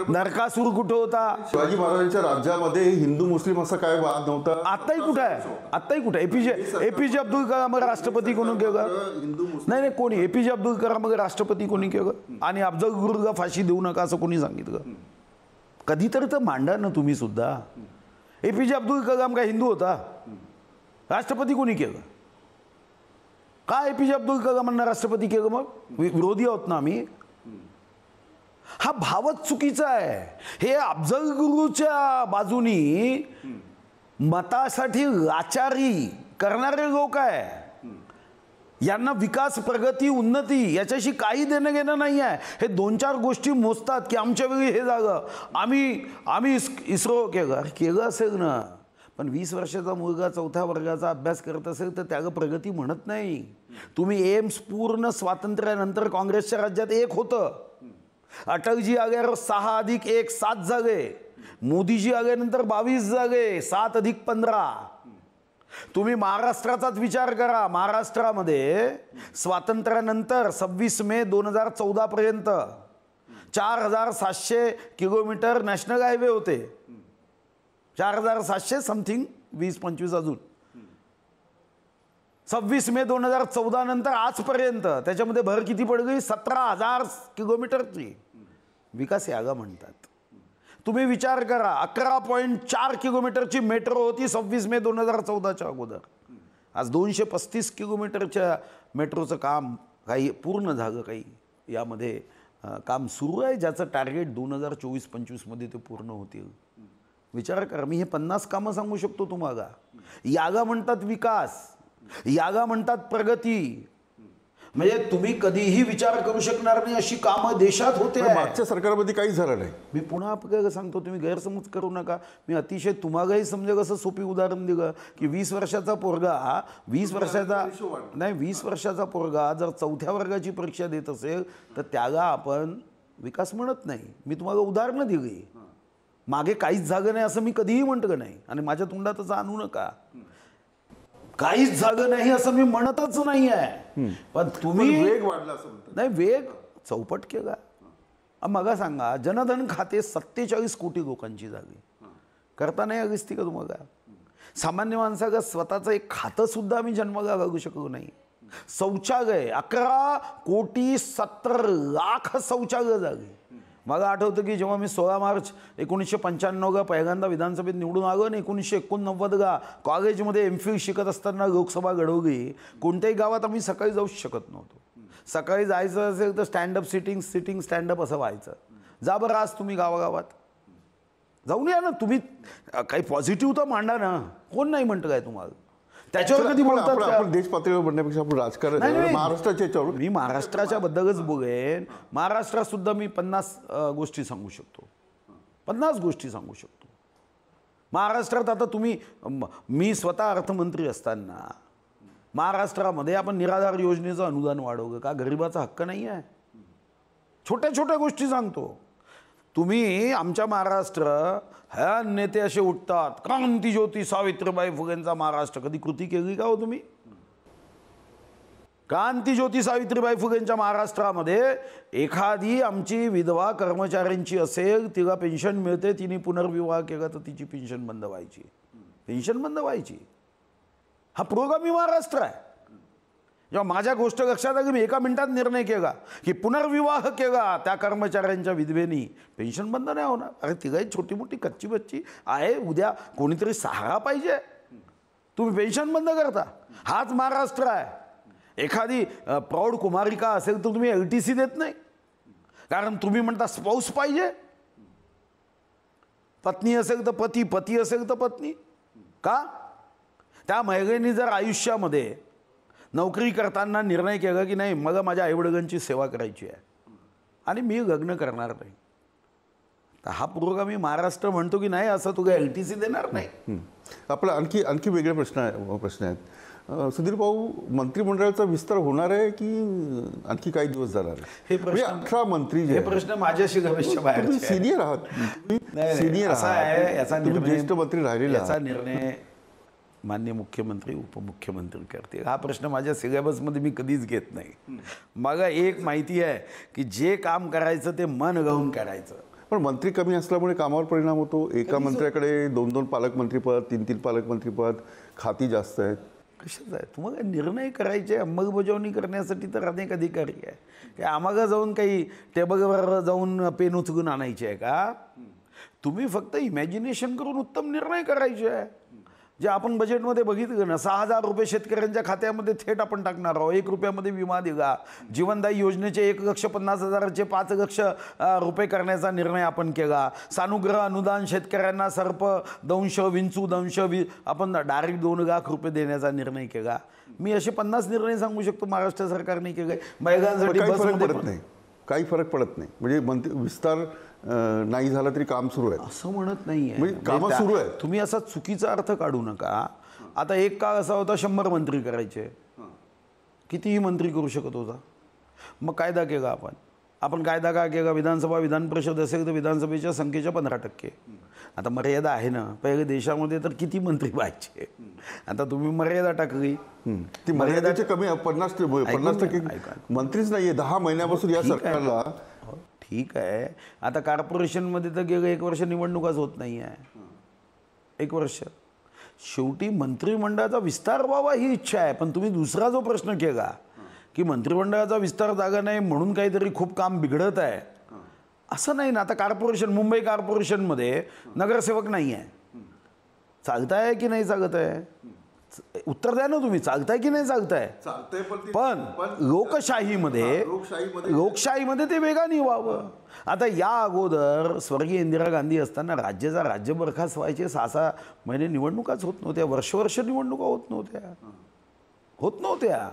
नरकासूर कुठं होता शिवाजी महाराजांच्या राज्यामध्ये हिंदू मुस्लिम असं काय वाद नव्हतं आताही कुठं आहे आत्ताही कुठं एपीजे एपीजे अब्दुल कलाम राष्ट्रपती कोणी केलं नाही नाही कोणी एपीजे अब्दुल कलाम राष्ट्रपती कोणी केलं आणि अब्दुल गुरुला फाशी देऊ नका असं कोणी सांगितलं कधीतरी तर मांडा ना तुम्ही सुद्धा ए पी जे अब्दुल कलाम का हिंदू होता राष्ट्रपती कोणी केलं का ए पी जे अब्दुल कलामांना राष्ट्रपती केलं मग विरोधी आहोत ना आम्ही हा भावच चुकीचा आहे हे अफजल गुरुच्या बाजूनी मतासाठी आचारी करणारे लोक आहे यांना विकास प्रगती उन्नती याच्याशी काही देणं घेणं नाही आहे हे दोन चार गोष्टी मोजतात की आमच्या वेळी हे जागं आम्ही आम्ही इस इस्रो के असेल ना पण वीस वर्षाचा मुलगा चौथ्या वर्गाचा अभ्यास करत असेल तर त्यागं प्रगती म्हणत नाही तुम्ही एम्स पूर्ण स्वातंत्र्यानंतर काँग्रेसच्या राज्यात एक होतं अटलजी आल्यावर सहा अधिक एक सात जागे मोदीजी आल्यानंतर बावीस जागे सात अधिक पंधरा तुम्ही महाराष्ट्राचाच विचार करा महाराष्ट्रामध्ये स्वातंत्र्यानंतर सव्वीस मे दोन हजार चौदापर्यंत चार हजार सातशे किलोमीटर नॅशनल हायवे होते चार हजार सातशे समथिंग वीस पंचवीस अजून सव्वीस मे दोन हजार चौदा नंतर आजपर्यंत त्याच्यामध्ये भर किती पडली सतरा हजार किलोमीटरची विकास यागा म्हणतात तुम्ही विचार करा अकरा पॉईंट चार किलोमीटरची मेट्रो होती सव्वीस मे दोन हजार चौदाच्या अगोदर आज दोनशे पस्तीस किलोमीटरच्या मेट्रोचं काम काही पूर्ण झालं काही यामध्ये काम सुरू आहे ज्याचं टार्गेट दोन हजार चोवीस पंचवीसमध्ये ते पूर्ण होतील विचार करा मी हे पन्नास कामं सांगू शकतो तुम्हाला यागा म्हणतात विकास यागा म्हणतात प्रगती म्हणजे तुम्ही कधीही विचार करू शकणार नाही अशी कामं देशात होते मागच्या सरकारमध्ये काही झालं नाही मी पुन्हा सांगतो तुम्ही गैरसमज करू नका मी अतिशय तुम्हालाही समजे कसं सोपी उदाहरण दिलं की वीस वर्षाचा पोरगा वीस वर्षाचा नाही वीस वर्षाचा पोरगा जर चौथ्या वर्गाची परीक्षा देत असेल तर त्याला आपण विकास म्हणत नाही मी तुम्हाला उदाहरणं दिली मागे काहीच झालं नाही असं मी कधीही म्हटलं नाही आणि माझ्या तोंडातच आणू नका काहीच झालं नाही असं मी म्हणतच नाही आहे पण तुम्ही वेग वाढला नाही वेग चौपट केला मग सांगा जनधन खाते सत्तेचाळीस कोटी लोकांची झाली करता नाही ती का तुम्हाला सामान्य माणसाला स्वतःचं एक खातं सुद्धा आम्ही जन्माला लागू शकलो नाही शौचालय अकरा कोटी सत्तर लाख शौचालय झाली मला आठवतं की जेव्हा मी सोळा मार्च एकोणीसशे ग पहिल्यांदा विधानसभेत निवडून आलो आणि एकोणीसशे गा कॉलेजमध्ये एम फिल शिकत असताना लोकसभा घडवली कोणत्याही गावात आम्ही सकाळी जाऊच शकत नव्हतो सकाळी जायचं असेल तर स्टँडअप सिटिंग सिटिंग स्टँडअप असं व्हायचं जा बरं आज तुम्ही गावागावात जाऊन या ना तुम्ही काही पॉझिटिव्ह तर मांडा ना कोण नाही म्हणतं काय तुम्हाला त्याच्यावर कधी बोलतात आपण देश पातळीवर म्हणण्यापेक्षा आपण राजकारण महाराष्ट्राच्या मी महाराष्ट्राच्या बद्दलच बघेन महाराष्ट्रात सुद्धा मी पन्नास गोष्टी सांगू शकतो पन्नास गोष्टी सांगू शकतो महाराष्ट्रात आता तुम्ही मी स्वतः अर्थमंत्री असताना महाराष्ट्रामध्ये आपण निराधार योजनेचं अनुदान वाढवलं का गरिबाचा हक्क नाही आहे छोट्या छोट्या गोष्टी सांगतो तुम्ही आमच्या महाराष्ट्र ह्या नेते असे उठतात क्रांती ज्योती सावित्रीबाई फुगेंचा महाराष्ट्र कधी कृती केली का हो तुम्ही क्रांती ज्योती सावित्रीबाई फुगेंच्या महाराष्ट्रामध्ये एखादी आमची विधवा कर्मचाऱ्यांची असेल तिला पेन्शन मिळते तिने पुनर्विवाह केला तर तिची पेन्शन बंद व्हायची पेन्शन बंद व्हायची हा प्रोग्राम महाराष्ट्र आहे जेव्हा माझ्या गोष्ट लक्षात आली मी एका मिनिटात निर्णय केला की पुनर्विवाह केला त्या कर्मचाऱ्यांच्या विधवेनी पेन्शन बंद नाही होणार अरे तिघाही छोटी मोठी कच्ची बच्ची आहे उद्या कोणीतरी सहारा पाहिजे तुम्ही पेन्शन बंद करता हाच महाराष्ट्र आहे एखादी प्रौढ कुमारिका असेल तर तुम्ही एल टी सी देत नाही कारण तुम्ही म्हणता स्पाऊस पाहिजे पत्नी असेल तर पती पती असेल तर पत्नी का त्या महिलेनी जर आयुष्यामध्ये नोकरी करताना निर्णय केला की नाही मला माझ्या आईवडिलांची सेवा करायची आहे आणि मी लग्न करणार नाही तर हा मी महाराष्ट्र म्हणतो की नाही असं तुझ्या एल टी सी देणार नाही आपला आणखी आणखी वेगळे प्रश्न आहे प्रश्न आहेत सुधीर भाऊ मंत्रिमंडळाचा विस्तार होणार आहे की आणखी काही दिवस जाणार हे प्रश्न म्हणजे अठरा मंत्री हे प्रश्न माझ्याशी बाहेर सिनियर आहात सिनियर असा आहे याचा ज्येष्ठ मंत्री राहिलेला याचा निर्णय मान्य मुख्यमंत्री उपमुख्यमंत्री करते हा प्रश्न माझ्या सिलेबसमध्ये मी कधीच घेत नाही मला एक माहिती आहे की जे काम करायचं ते मन गाऊन करायचं पण मंत्री कमी असल्यामुळे कामावर परिणाम होतो एका मंत्र्याकडे दोन दोन पालकमंत्रीपद तीन तीन पालकमंत्रीपद खाती जास्त आहेत कशाच आहे तुम्हाला निर्णय करायचे अंमलबजावणी करण्यासाठी तर अनेक अधिकारी आहे काय आम्हाला जाऊन काही टेबलवर जाऊन पेन उचलून आणायचे आहे का तुम्ही फक्त इमॅजिनेशन करून उत्तम निर्णय करायचे आहे जे आपण बजेटमध्ये बघितलं ना सहा हजार रुपये शेतकऱ्यांच्या खात्यामध्ये थेट आपण टाकणार आहोत एक रुपयामध्ये विमा दिला जीवनदायी योजनेचे एक लक्ष पन्नास हजाराचे पाच लक्ष रुपये करण्याचा निर्णय आपण केला सानुग्रह अनुदान शेतकऱ्यांना सर्प दंश विंचू दंश वि आपण डायरेक्ट दोन लाख रुपये देण्याचा निर्णय केला मी असे पन्नास निर्णय सांगू शकतो महाराष्ट्र सरकारने केले महिलांसाठी बस नाही काही फरक पडत नाही म्हणजे मंत्री विस्तार नाही झाला तरी काम सुरू आहे असं म्हणत नाही आहे काम सुरू आहे तुम्ही असा चुकीचा अर्थ काढू नका आता एक काळ असा होता शंभर मंत्री करायचे कितीही मंत्री करू शकत होता मग कायदा केला आपण आपण कायदा काय केला विधानसभा विधान परिषद असेल तर विधानसभेच्या संख्येच्या पंधरा टक्के आता मर्यादा आहे ना पहिले देशामध्ये तर किती मंत्री पाहिजे आता तुम्ही मर्यादा टाकली ती मर्यादाची कमी पन्नास पन्नास टक्के मंत्रीच नाहीये दहा महिन्यापासून या सरकारला हो, ठीक आहे आता कॉर्पोरेशनमध्ये तर गेलं एक वर्ष निवडणुकाच होत नाही आहे एक वर्ष शेवटी मंत्रिमंडळाचा विस्तार व्हावा ही इच्छा आहे पण तुम्ही दुसरा जो प्रश्न केला की मंत्रिमंडळाचा विस्तार जागा नाही म्हणून काहीतरी खूप काम बिघडत आहे असं नाही ना आता कॉर्पोरेशन मुंबई कॉर्पोरेशनमध्ये नगरसेवक नाही आहे चालताय की नाही चालत आहे उत्तर द्या ना तुम्ही चालताय की नाही चालताय पण लोकशाहीमध्ये लोकशाहीमध्ये ते वेगाने व्हावं आता या अगोदर स्वर्गीय इंदिरा गांधी असताना राज्याचा राज्य बरखास व्हायचे सहा सहा महिने निवडणुकाच होत नव्हत्या वर्षवर्ष निवडणुका होत नव्हत्या होत नव्हत्या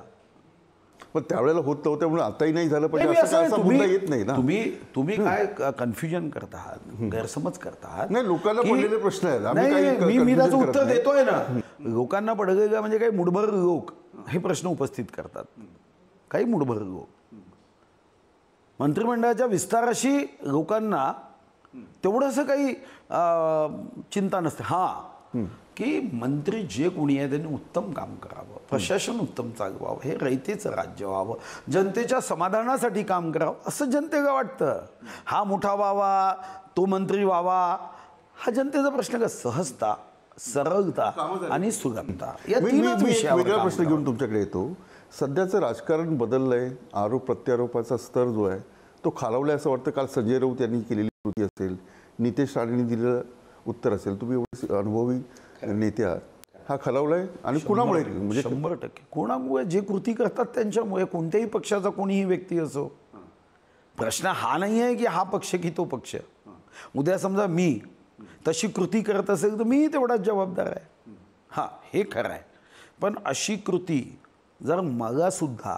पण त्यावेळेला होत नव्हतं म्हणून आताही नाही झालं पाहिजे येत नाही ना तुम्ही तुम्ही काय कन्फ्युजन करत आहात गैरसमज करत आहात नाही लोकांना पडलेले प्रश्न आहेत मी मी त्याचं उत्तर देतोय ना लोकांना पडगे का म्हणजे काही मुठभर लोक हे प्रश्न उपस्थित करतात काही मुठभर लोक मंत्रिमंडळाच्या विस्ताराशी लोकांना तेवढंसं काही चिंता नसते हा की मंत्री जे कोणी आहे त्यांनी उत्तम काम करावं प्रशासन उत्तम चालवावं हे रयतेचं राज्य व्हावं जनतेच्या समाधानासाठी काम करावं असं जनतेला वाटतं हा मोठा व्हावा तो मंत्री व्हावा हा जनतेचा प्रश्न का सहजता सरळता आणि सुगमता या तीनच विषय वेगळा प्रश्न घेऊन तुमच्याकडे येतो सध्याचं राजकारण बदललं आहे आरोप प्रत्यारोपाचा स्तर जो आहे तो खालावलाय असं वाटतं काल संजय राऊत यांनी केलेली कृती असेल नितेश राणेंनी दिलेलं उत्तर असेल तुम्ही एवढे अनुभवी नेत्या हा खलवलाय आहे आणि कुणामुळे म्हणजे शंभर टक्के कोणामुळे जे कृती करतात त्यांच्यामुळे कोणत्याही पक्षाचा कोणीही व्यक्ती असो प्रश्न हा नाही आहे की हा पक्ष की तो पक्ष उद्या समजा मी तशी कृती करत असेल तर मीही तेवढाच जबाबदार आहे हां हे खरं आहे पण अशी कृती जर सुद्धा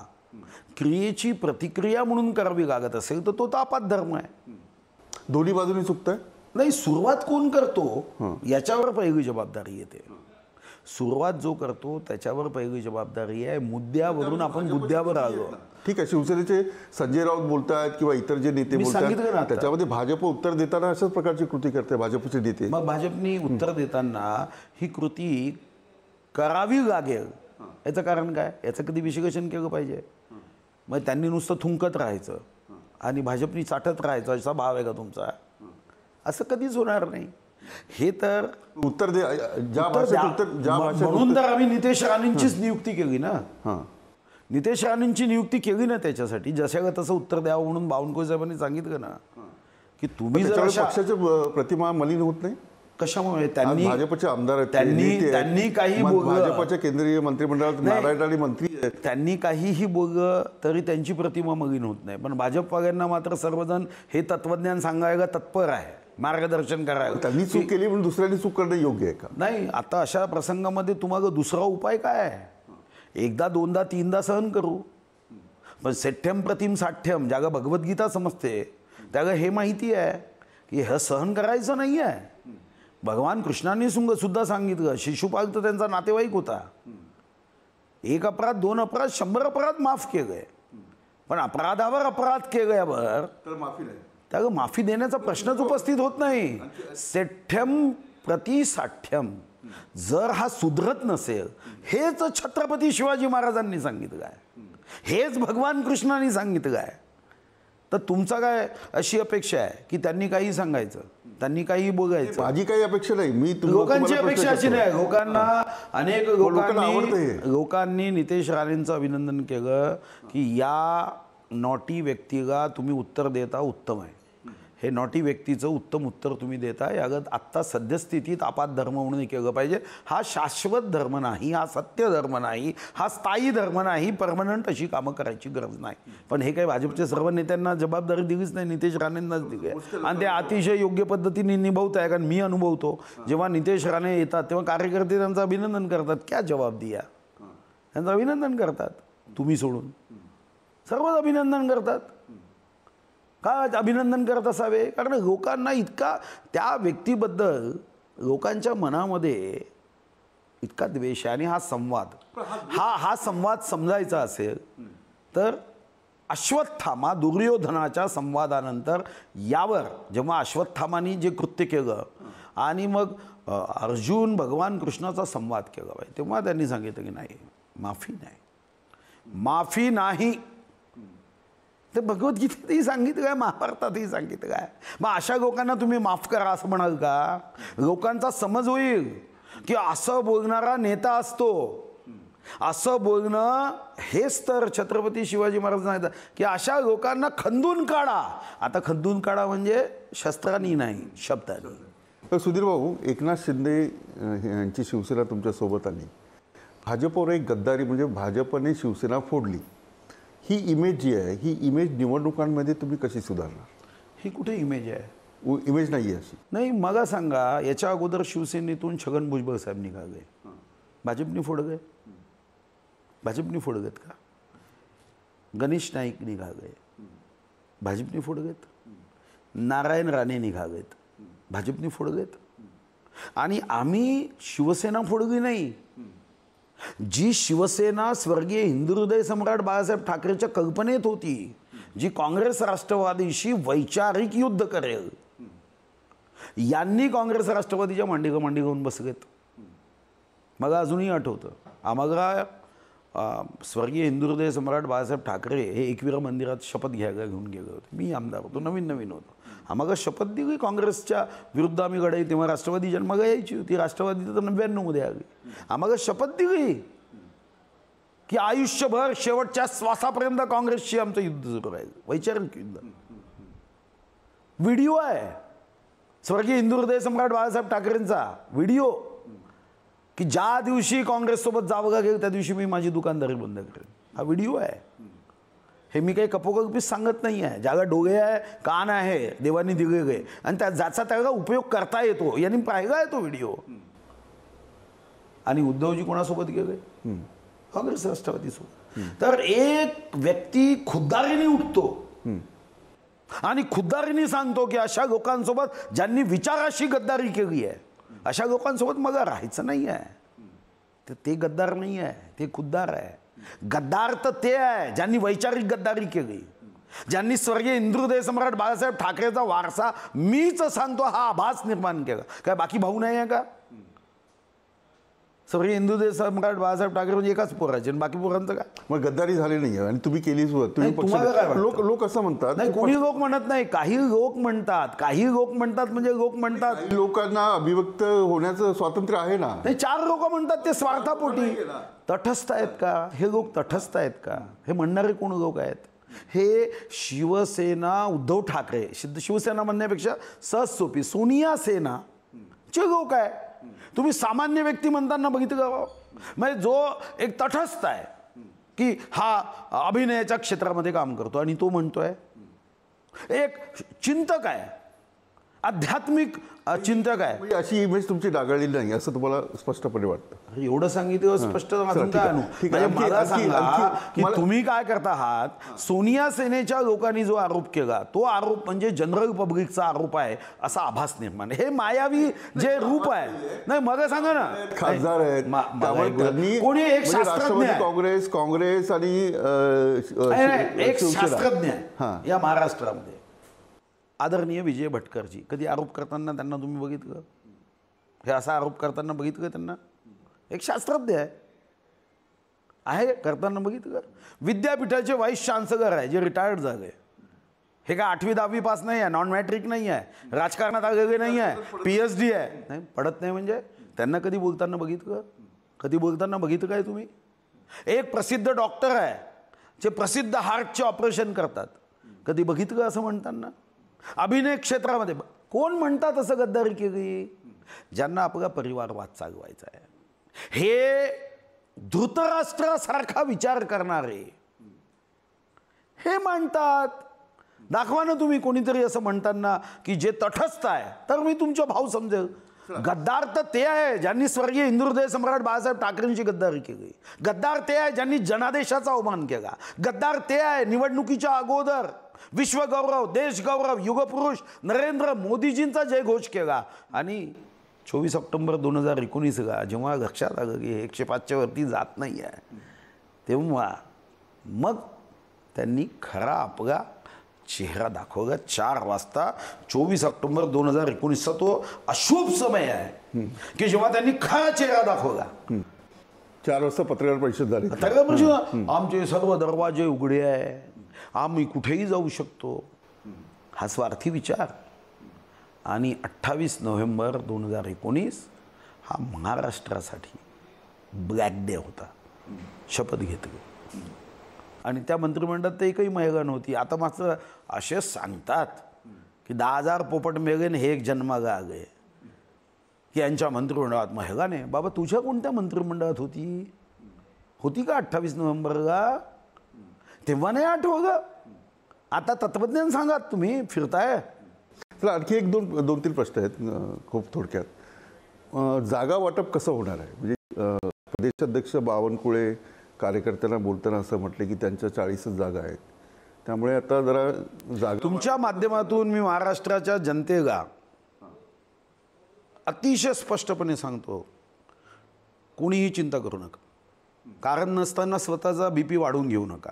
क्रियेची प्रतिक्रिया म्हणून करावी लागत असेल तर तो तापात धर्म आहे दोन्ही बाजूनी चुकतं आहे नाही सुरुवात कोण करतो याच्यावर पहिली जबाबदारी येते सुरुवात जो करतो त्याच्यावर पहिली जबाबदारी आहे मुद्द्यावरून आपण मुद्द्यावर आलो ठीक आहे शिवसेनेचे संजय राऊत बोलतात किंवा इतर जे नेते बोलतात त्याच्यामध्ये भाजप उत्तर देताना अशाच प्रकारची कृती करते भाजपचे नेते मग भाजपनी उत्तर देताना ही कृती करावी लागेल याचं कारण काय याचं कधी विश्लेषण केलं पाहिजे मग त्यांनी नुसतं थुंकत राहायचं आणि भाजपनी चाटत राहायचं असा भाव आहे का तुमचा असं कधीच होणार नाही हे तर उत्तर दे ज्या म्हणून तर आम्ही नितेश राणेंचीच नियुक्ती केली ना हां नितेश राणेंची नियुक्ती केली ना त्याच्यासाठी जशा तसं उत्तर द्यावं म्हणून बावनकुळे साहेबांनी सांगितलं ना की तुम्ही जर पक्षाची प्रतिमा मलिन होत नाही कशामुळे त्यांनी भाजपचे आमदार त्यांनी त्यांनी काही भाजपच्या केंद्रीय मंत्रिमंडळात नारायण मंत्री त्यांनी काहीही बोललं तरी त्यांची प्रतिमा मलिन होत नाही पण भाजपवाग्यांना मात्र सर्वजण हे तत्वज्ञान सांगायला तत्पर आहे मार्गदर्शन करायला त्यांनी चूक केली म्हणून दुसऱ्यांनी चूक करणं योग्य आहे का नाही आता अशा प्रसंगामध्ये तुम्हाला दुसरा उपाय काय आहे एकदा दोनदा तीनदा सहन करू पण सेठ्यम प्रतिम साठ्यम ज्याला भगवद्गीता समजते त्याला हे माहिती आहे की हे सहन करायचं नाही आहे भगवान कृष्णांनी सुंग सुद्धा सांगितलं शिशुपाल तर त्यांचा नातेवाईक होता एक अपराध दोन अपराध शंभर अपराध माफ केले पण अपराधावर अपराध केल्यावर तर माफी नाही त्या माफी देण्याचा प्रश्नच उपस्थित होत नाही सेठ्यम प्रतिसाठ्यम जर हा सुधरत नसेल हेच छत्रपती शिवाजी महाराजांनी सांगितलं आहे हेच भगवान कृष्णाने सांगितलं आहे तर तुमचा काय अशी अपेक्षा आहे की त्यांनी काही सांगायचं त्यांनी काही बोलायचं माझी काही अपेक्षा नाही मी लोकांची अपेक्षा अशी नाही लोकांना अनेक लोकांनी लोकांनी नितेश राणेंचं अभिनंदन केलं की या नॉटी व्यक्तीला तुम्ही उत्तर देता उत्तम आहे हे नॉटी व्यक्तीचं उत्तम उत्तर तुम्ही देता यागत आत्ता सद्यस्थितीत आपात धर्म म्हणून केलं पाहिजे हा शाश्वत धर्म नाही हा सत्य धर्म नाही हा स्थायी धर्म नाही परमनंट अशी कामं करायची गरज नाही पण हे काही भाजपच्या सर्व नेत्यांना जबाबदारी दिलीच नाही नितेश राणेंनाच दिली आणि ते अतिशय योग्य पद्धतीने निभवत आहे कारण मी अनुभवतो जेव्हा नितेश राणे येतात तेव्हा कार्यकर्ते त्यांचं अभिनंदन करतात क्या जबाब दिया त्यांचं अभिनंदन करतात तुम्ही सोडून सर्वच अभिनंदन करतात का अभिनंदन करत असावे कारण लोकांना इतका त्या व्यक्तीबद्दल लोकांच्या मनामध्ये इतका द्वेष आहे आणि हा संवाद हा हा संवाद समजायचा असेल तर अश्वत्थामा दुर्योधनाच्या संवादानंतर यावर जेव्हा अश्वत्थामानी जे कृत्य केलं आणि मग अर्जुन भगवान कृष्णाचा संवाद केला पाहिजे तेव्हा त्यांनी सांगितलं की नाही माफी नाही माफी नाही तर भगवद्गीतेतही सांगितलं काय महाभारतातही सांगितलं काय मग अशा लोकांना तुम्ही माफ करा असं म्हणाल का लोकांचा समज होईल की असं बोलणारा नेता असतो असं बोलणं हेच तर छत्रपती शिवाजी महाराज नाही की अशा लोकांना खंदून काढा आता खंदून काढा म्हणजे शस्त्रांनी नाही शब्दांनी तर सुधीर भाऊ एकनाथ शिंदे यांची शिवसेना तुमच्यासोबत आली भाजपवर एक गद्दारी म्हणजे भाजपने शिवसेना फोडली ही इमेज जी आहे ही इमेज निवडणुकांमध्ये तुम्ही कशी सुधारणार ही कुठे इमेज आहे इमेज नाही आहे अशी नाही मला सांगा याच्या अगोदर शिवसेनेतून छगन भुजबळ साहेब निघाले भाजपनी आहे भाजपनी फोडगत का गणेश नाईक निघाले भाजपनी फोडगत नारायण राणे निघालेत भाजपनी फोडगत आणि आम्ही शिवसेना फोडगी नाही जी शिवसेना स्वर्गीय हिंदुहृदय सम्राट बाळासाहेब ठाकरेच्या कल्पनेत होती जी काँग्रेस राष्ट्रवादीशी वैचारिक युद्ध करेल यांनी काँग्रेस राष्ट्रवादीच्या मांडीगं मांडी घेऊन बसवेत मग अजूनही आठवतं आम्हाला स्वर्गीय हिंदुहृदय सम्राट बाळासाहेब ठाकरे हे एकवीरा मंदिरात शपथ घ्यायला घेऊन गेले होते मी आमदार होतो नवीन नवीन होतो आम्हाला शपथ दिली काँग्रेसच्या विरुद्ध आम्ही घडाई तेव्हा राष्ट्रवादी जन्माग यायची होती राष्ट्रवादी तर मध्ये आली आम्हाला शपथ दिली की आयुष्यभर शेवटच्या श्वासापर्यंत काँग्रेसशी आमचं युद्ध सुरू राहील वैचारिक युद्ध व्हिडिओ आहे स्वर्गीय हृदय सम्राट बाळासाहेब ठाकरेंचा व्हिडिओ की ज्या दिवशी काँग्रेससोबत जावं का घेईल त्या दिवशी मी माझी दुकानदारी बंद करेन हा व्हिडिओ आहे हे मी काही कपोकपी सांगत नाही आहे ज्याला डोळे आहे कान आहे देवानी गे आणि त्या जाचा त्याला उपयोग करता येतो यांनी पाहिला आहे तो व्हिडिओ आणि उद्धवजी कोणासोबत गेले काँग्रेस राष्ट्रवादीसोबत तर एक व्यक्ती खुद्दारीने उठतो आणि खुद्दारीने सांगतो की अशा लोकांसोबत ज्यांनी विचाराशी गद्दारी केली आहे अशा लोकांसोबत मला राहायचं नाही आहे तर ते गद्दार नाही आहे ते खुद्दार आहे गद्दार तर ते आहे ज्यांनी वैचारिक गद्दारी केली ज्यांनी स्वर्गीय इंद्रुदय सम्राट बाळासाहेब ठाकरेचा वारसा मीच सांगतो हा आभास निर्माण केला काय बाकी भाऊ नाही आहे का सगळे हिंदू देश सम्राट बाळासाहेब ठाकरे म्हणजे एकाच पोराचे आणि बाकी पोरांचं काय मग गद्दारी झाली नाही आणि तुम्ही केली सुरुवात तुम्ही लोक लोक असं म्हणतात नाही कोणी लोक म्हणत नाही काही लोक म्हणतात काही लोक म्हणतात म्हणजे लोक म्हणतात लोकांना अभिव्यक्त होण्याचं स्वातंत्र्य आहे ना नाही चार लोक म्हणतात ते स्वार्थापोटी तटस्थ आहेत का हे लोक तटस्थ आहेत का हे म्हणणारे कोण लोक आहेत हे शिवसेना उद्धव ठाकरे शिवसेना म्हणण्यापेक्षा सहज सोपी सोनिया सेना चे लोक आहे तुम्ही सामान्य व्यक्ती म्हणताना बघितलं का म्हणजे जो एक तटस्थ आहे की हा अभिनयाच्या क्षेत्रामध्ये काम करतो आणि तो म्हणतोय एक चिंतक आहे आध्यात्मिक चिंतक आहे म्हणजे अशी इमेज तुमची डागळली नाही असं तुम्हाला स्पष्टपणे वाटतं एवढं सांगितलं स्पष्ट म्हणजे तुम्ही काय करता आहात सोनिया सेनेच्या लोकांनी जो आरोप केला तो आरोप म्हणजे जनरल पब्लिकचा आरोप आहे असा आभास निर्माण हे मायावी जे रूप आहे नाही मग सांगा ना खासदार आहेत कोणी एक म्हणजे शास्त्रज्ञ काँग्रेस काँग्रेस आणि एक शास्त्रज्ञ या महाराष्ट्रामध्ये आदरणीय विजय भटकरजी कधी आरोप करताना त्यांना तुम्ही बघितलं हे असा आरोप करताना बघितलं त्यांना एक शास्त्रज्ञ आहे आहे करताना बघितलं विद्यापीठाचे वाईस चान्सलर आहे जे रिटायर्ड झाले हे काय आठवी दहावी पास नाही आहे नॉन मॅट्रिक नाही आहे राजकारणात आलेले नाही आहे पी एच डी आहे नाही पडत नाही म्हणजे त्यांना कधी बोलताना बघितलं कधी बोलताना बघितलं काय तुम्ही एक प्रसिद्ध डॉक्टर आहे जे प्रसिद्ध हार्टचे ऑपरेशन करतात कधी बघितलं असं म्हणताना अभिनय क्षेत्रामध्ये कोण म्हणतात असं गद्दारी केली ज्यांना आपला परिवारवाद चालवायचा आहे हे धृतराष्ट्रासारखा विचार करणारे हे मांडतात दाखवा ना तुम्ही कोणीतरी असं म्हणताना की जे तटस्थ आहे तर मी तुमचा भाव समजेल गद्दार तर ते आहे ज्यांनी स्वर्गीय हृदय सम्राट बाळासाहेब ठाकरेंची गद्दारी केली गद्दार ते आहे ज्यांनी जनादेशाचा अवमान केला गद्दार ते आहे निवडणुकीच्या अगोदर विश्वगौरव देशगौरव युगपुरुष नरेंद्र मोदीजींचा जयघोष केला आणि चोवीस ऑक्टोंबर दोन हजार एकोणीसला जेव्हा लक्षात आलं की एकशे वरती जात नाही आहे तेव्हा मग त्यांनी खरा आपला चेहरा दाखवगा चार वाजता चोवीस ऑक्टोबर दोन हजार एकोणीसचा तो अशुभ समय आहे की जेव्हा त्यांनी खरा चेहरा दाखवला चार वाजता पत्रकार परिषद झाली पत्रकार परिषद आमचे सर्व दरवाजे उघडे आहे आम्ही कुठेही जाऊ शकतो हा स्वार्थी विचार आणि अठ्ठावीस नोव्हेंबर दोन हजार एकोणीस हा महाराष्ट्रासाठी ब्लॅक डे होता शपथ घेतली आणि त्या मंत्रिमंडळात तर एकही मेघ नव्हती आता मात्र असे सांगतात की दहा हजार पोपट मेघेन हे एक जन्मागाग आहे की यांच्या मंत्रिमंडळात महिला नाही बाबा तुझ्या कोणत्या मंत्रिमंडळात होती होती का अठ्ठावीस नोव्हेंबरला तेव्हा नाही आठव ग आता तत्वज्ञान सांगा तुम्ही फिरताय चला आणखी एक दोन दोन तीन प्रश्न आहेत खूप थोडक्यात जागा वाटप कसं होणार आहे म्हणजे प्रदेशाध्यक्ष बावनकुळे कार्यकर्त्यांना बोलताना असं म्हटलं की त्यांच्या चाळीसच जागा आहेत त्यामुळे आता जरा जागा तुमच्या माध्यमातून मी महाराष्ट्राच्या जनतेला अतिशय स्पष्टपणे सांगतो कोणीही चिंता करू नका कारण नसताना स्वतःचा बी पी वाढवून घेऊ नका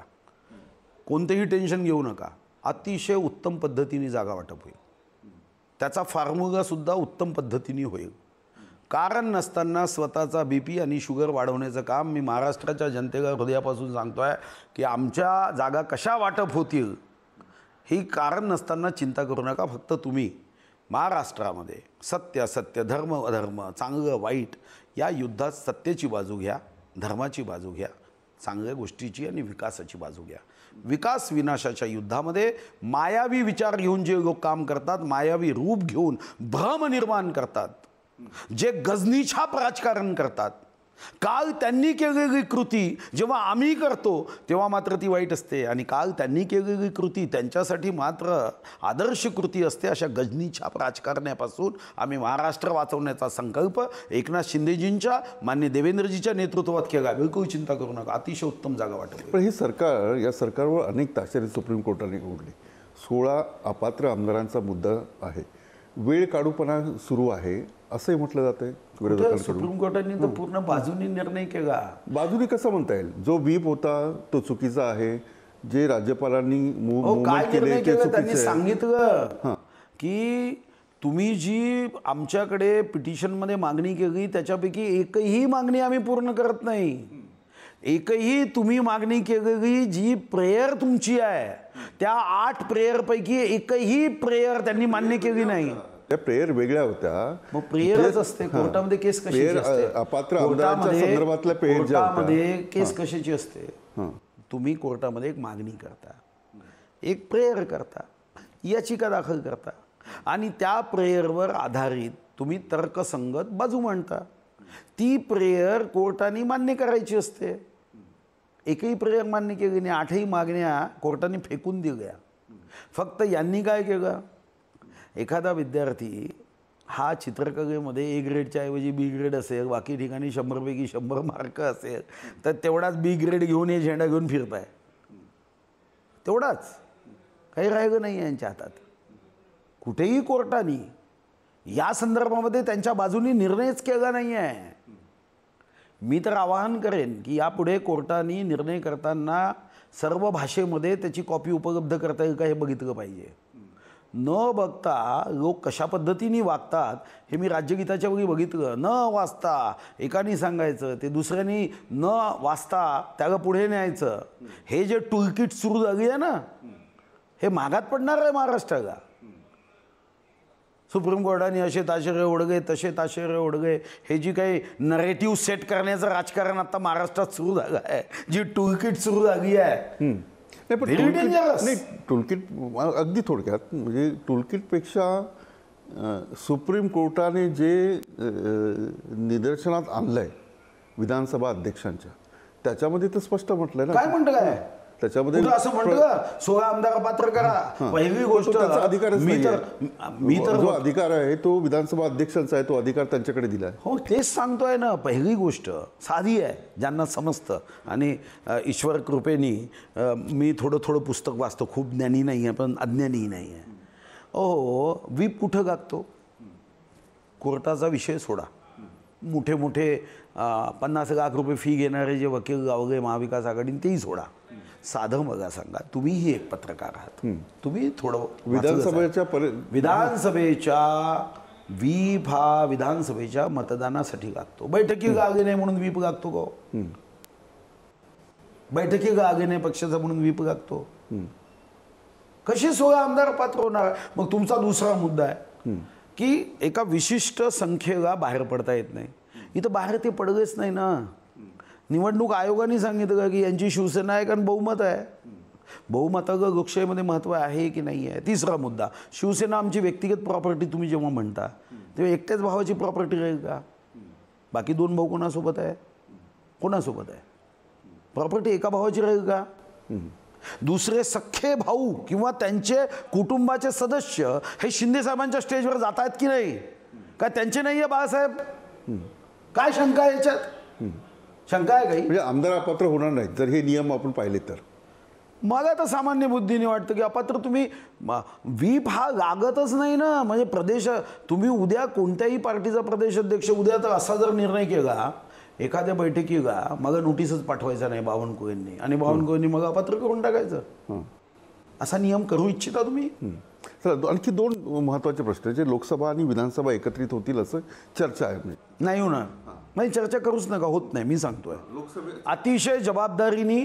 कोणतेही टेन्शन घेऊ नका अतिशय उत्तम पद्धतीने जागा वाटप होईल त्याचा फार्मुलासुद्धा उत्तम पद्धतीने होईल कारण नसताना स्वतःचा बी पी आणि शुगर वाढवण्याचं काम मी महाराष्ट्राच्या जनतेला हृदयापासून सांगतो आहे की आमच्या जागा कशा वाटप होतील ही कारण नसताना चिंता करू नका फक्त तुम्ही महाराष्ट्रामध्ये सत्य सत्य धर्म अधर्म चांगलं वाईट या युद्धात सत्तेची बाजू घ्या धर्माची बाजू घ्या चांगल्या गोष्टीची आणि विकासाची बाजू घ्या विकास विनाशाच्या युद्धामध्ये मायावी विचार घेऊन जे लोक काम करतात मायावी रूप घेऊन भ्रम निर्माण करतात जे गजनीछाप राजकारण करतात काल त्यांनी केलेली कृती जेव्हा आम्ही करतो तेव्हा मात्र ती वाईट असते आणि काल त्यांनी केलेली कृती त्यांच्यासाठी मात्र आदर्श कृती असते अशा गजनीछाप राजकारण्यापासून आम्ही महाराष्ट्र वाचवण्याचा संकल्प एकनाथ शिंदेजींच्या मान्य देवेंद्रजीच्या नेतृत्वात केला बिलकुल चिंता करू नका अतिशय उत्तम जागा वाटत पण हे सरकार या सरकारवर अनेक ताशेरी सुप्रीम कोर्टाने ओढली सोळा अपात्र आमदारांचा मुद्दा आहे वेळ काढूपणा सुरू आहे असंही म्हटलं जाते सुप्रीम कोर्टाने तर पूर्ण बाजूनी निर्णय केला बाजूनी कसं म्हणता येईल जो व्हीप होता तो चुकीचा आहे जे राज्यपालांनी काय सांगितलं की तुम्ही जी आमच्याकडे मध्ये मागणी केली त्याच्यापैकी एकही मागणी आम्ही पूर्ण करत नाही एकही तुम्ही मागणी केली जी प्रेयर तुमची आहे त्या आठ प्रेयरपैकी एकही प्रेयर त्यांनी मान्य केली नाही त्या प्रेयर वेगळ्या होत्या मग प्रेयरच असते कोर्टामध्ये केस कशी अपात्र केस कशाची असते तुम्ही कोर्टामध्ये एक मागणी करता एक प्रेयर करता याचिका दाखल करता आणि त्या प्रेयरवर आधारित तुम्ही तर्कसंगत बाजू मांडता ती प्रेयर कोर्टाने मान्य करायची असते एकही प्रेयर मान्य केली नाही आठही मागण्या कोर्टाने फेकून दिल्या फक्त यांनी काय केलं एखादा विद्यार्थी हा चित्रकलेमध्ये ए ग्रेडच्या ऐवजी बी ग्रेड असेल बाकी ठिकाणी शंभरपैकी शंभर मार्क असेल तर तेवढाच बी ग्रेड घेऊन हे झेंडा घेऊन फिरताय तेवढाच काही राहिलं नाही यांच्या हातात कुठेही कोर्टाने या संदर्भामध्ये त्यांच्या बाजूनी निर्णयच केला नाही आहे मी तर आवाहन करेन की यापुढे कोर्टाने निर्णय करताना सर्व भाषेमध्ये त्याची कॉपी उपलब्ध करता येईल का हे बघितलं पाहिजे न बघता लोक कशा पद्धतीने वागतात हे मी राज्यगीताच्या वेळी बघितलं न वाचता एकानी सांगायचं ते दुसऱ्यानी न वाचता त्याला पुढे न्यायचं हे जे टूलकिट सुरू झाली आहे ना हे मागात पडणार आहे महाराष्ट्राला सुप्रीम कोर्टाने असे ताशेरे ओढगे तसे ताशेरे ओढगे हे जी काही नरेटिव्ह सेट करण्याचं राजकारण आता महाराष्ट्रात सुरू झालं आहे जी टूलकिट सुरू झाली आहे नाही टूलकिट अगदी थोडक्यात म्हणजे टूलकिटपेक्षा सुप्रीम कोर्टाने जे निदर्शनात आणलंय विधानसभा अध्यक्षांच्या त्याच्यामध्ये तर स्पष्ट म्हटलंय ना काय म्हणतं काय त्याच्यामध्ये असं म्हणलं सोळा आमदार पात्र करा पहिली गोष्ट अधिकार मी तर जो अधिकार आहे तो विधानसभा अध्यक्षांचा आहे तो अधिकार त्यांच्याकडे दिला हो तेच सांगतोय ना पहिली गोष्ट साधी आहे ज्यांना समजतं आणि ईश्वर कृपेनी मी थोडं थोडं पुस्तक वाचतो खूप ज्ञानी नाही आहे पण अज्ञानीही नाही आहे हो वीप कुठं गाकतो कोर्टाचा विषय सोडा मोठे मोठे पन्नास लाख रुपये फी घेणारे जे वकील गावगे महाविकास आघाडीने तेही सोडा साधं बघा सांगा तुम्हीही एक पत्रकार आहात तुम्ही थोडं विधानसभेच्या विधानसभेच्या व्हीप हा विधानसभेच्या मतदानासाठी गागतो बैठकी गागे नाही म्हणून व्हीप गागतो गो बैठकी गागे नाही पक्षाचा म्हणून व्हीप गागतो कशी सोय आमदार पात्र होणार मग तुमचा दुसरा मुद्दा आहे की एका विशिष्ट संख्येला बाहेर पडता येत नाही इथं बाहेर ते पडलेच नाही ना निवडणूक आयोगाने सांगितलं का की यांची शिवसेना आहे कारण बहुमत आहे बहुमता लोकशाहीमध्ये महत्त्व आहे की नाही आहे तिसरा मुद्दा शिवसेना आमची व्यक्तिगत प्रॉपर्टी तुम्ही जेव्हा म्हणता तेव्हा एकट्याच भावाची प्रॉपर्टी राहील का बाकी दोन भाऊ कोणासोबत आहे कोणासोबत आहे प्रॉपर्टी एका भावाची राहील का दुसरे सख्खे भाऊ किंवा त्यांचे कुटुंबाचे सदस्य हे शिंदेसाहेबांच्या स्टेजवर जात आहेत की नाही का त्यांचे नाही आहे बाळासाहेब काय शंका याच्यात शंका आहे काही म्हणजे आमदार अपात्र होणार नाही जर हे नियम आपण पाहिले तर मला तर सामान्य बुद्धीने वाटतं की अपात्र तुम्ही व्हीप हा लागतच नाही ना म्हणजे प्रदेश तुम्ही उद्या कोणत्याही पार्टीचा प्रदेशाध्यक्ष उद्या तर असा जर निर्णय केला एखाद्या बैठकीला मला नोटीसच पाठवायचा नाही बावनकुळेंनी आणि बावनकुळेंनी मग अपात्र करून टाकायचं असा नियम करू इच्छिता तुम्ही तर आणखी दोन महत्त्वाचे प्रश्न जे लोकसभा आणि विधानसभा एकत्रित होतील असं चर्चा आहे म्हणजे नाही होणार नाही चर्चा करूच नका होत नाही मी सांगतोय लोकसभा अतिशय जबाबदारीने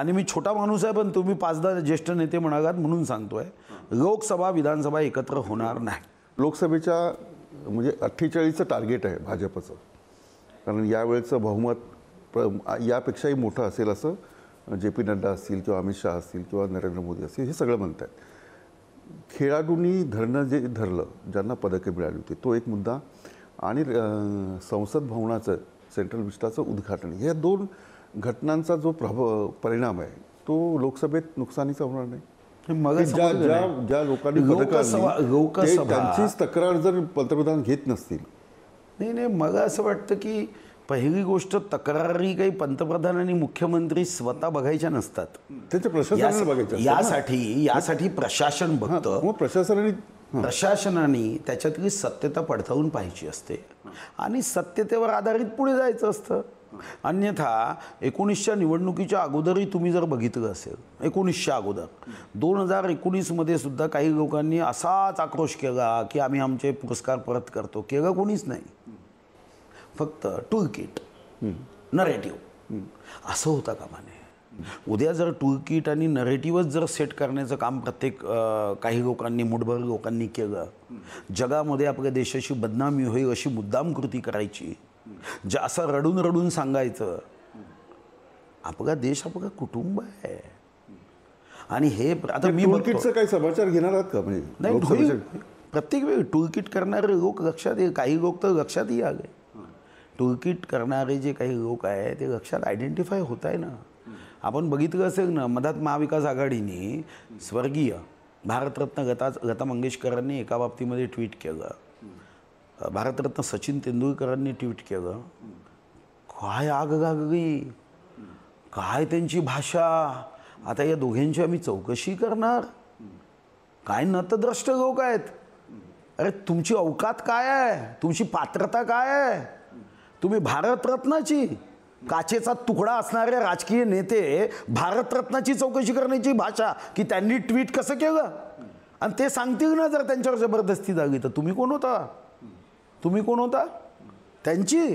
आणि मी छोटा माणूस आहे पण तुम्ही पाचदा ज्येष्ठ नेते म्हणालात म्हणून सांगतोय लोकसभा विधानसभा एकत्र होणार नाही लोकसभेच्या म्हणजे अठ्ठेचाळीसचं टार्गेट आहे भाजपचं कारण यावेळेचं बहुमत प्र यापेक्षाही मोठं असेल असं जे पी नड्डा असतील किंवा अमित शहा असतील किंवा नरेंद्र मोदी असतील हे सगळं म्हणत आहेत खेळाडूंनी धरणं जे धरलं ज्यांना पदके मिळाली होती तो एक मुद्दा आणि संसद भवनाचं सेंट्रल विस्टाचं उद्घाटन या दोन घटनांचा जो प्रभ परिणाम आहे तो लोकसभेत नुकसानीचा होणार नाही मग ज्या ज्या लोकांनी त्यांचीच तक्रार जर पंतप्रधान घेत नसतील नाही नाही मला असं वाटतं की पहिली गोष्ट तक्रारी काही पंतप्रधान आणि मुख्यमंत्री स्वतः बघायच्या नसतात त्याच्या प्रशासनाने यासाठी यासाठी प्रशासन बघतं प्रशासनाने प्रशासनाने त्याच्यातली सत्यता पडताळून पाहायची असते आणि सत्यतेवर आधारित पुढे जायचं असतं अन्यथा एकोणीसच्या निवडणुकीच्या अगोदरही तुम्ही जर बघितलं असेल एकोणीसच्या अगोदर दोन हजार एकोणीसमध्ये सुद्धा काही लोकांनी असाच आक्रोश केला की आम्ही आमचे पुरस्कार परत करतो केलं कोणीच नाही फक्त टूल किट नरेटिव्ह असं का माने उद्या जर टूल किट आणि नरेटिव्हच जर सेट करण्याचं काम प्रत्येक काही लोकांनी मुठभर लोकांनी केलं जगामध्ये आपल्या देशाची बदनामी होईल अशी मुद्दाम कृती करायची जे असं रडून रडून सांगायचं आपला देश आपला कुटुंब आहे आणि हे आता म्हणजे मी टूलकिटचं काही समाचार घेणार आहात का म्हणजे नाही प्रत्येक वेळी टूल किट करणारे लोक लक्षात येईल काही लोक तर लक्षातही आले टुळकीट करणारे जे काही लोक आहे ते लक्षात आयडेंटिफाय होत आहे ना आपण बघितलं असेल ना मधात महाविकास आघाडीने स्वर्गीय भारतरत्न गता लता मंगेशकरांनी एका बाबतीमध्ये ट्विट केलं भारतरत्न सचिन तेंडुलकरांनी ट्विट केलं काय आग काय त्यांची भाषा आता या दोघांची आम्ही चौकशी करणार काय नतद्रष्ट लोक आहेत अरे तुमची अवकात काय आहे तुमची पात्रता काय आहे तुम्ही भारतरत्नाची काचेचा तुकडा असणारे राजकीय नेते भारतरत्नाची चौकशी करण्याची भाषा की त्यांनी ट्विट कसं केलं आणि ते सांगतील ना जर त्यांच्यावर जबरदस्ती जागी तर तुम्ही कोण होता तुम्ही कोण होता त्यांची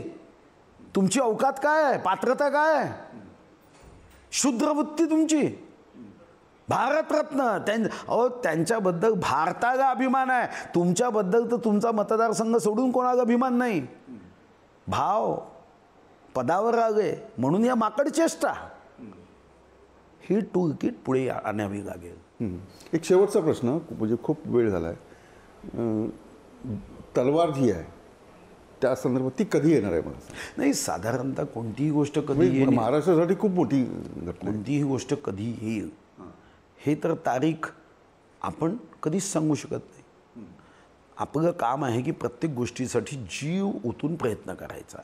तुमची अवकात काय आहे पात्रता काय आहे वृत्ती तुमची भारतरत्न त्यां अहो त्यांच्याबद्दल भारताला अभिमान आहे तुमच्याबद्दल तर तुमचा मतदारसंघ सोडून कोणाला अभिमान नाही भाव पदावर रागे म्हणून या माकड चेष्टा ही टूल किट पुढे आणावी लागेल एक शेवटचा प्रश्न म्हणजे खूप वेळ झाला आहे तलवार जी आहे त्या संदर्भात ती कधी येणार आहे मला नाही साधारणतः कोणतीही गोष्ट कधी म्हणजे येईल महाराष्ट्रासाठी खूप मोठी कोणतीही गोष्ट कधी येईल हे तर तारीख आपण कधीच सांगू शकत नाही आपलं काम आहे की प्रत्येक गोष्टीसाठी जीव ओतून प्रयत्न करायचा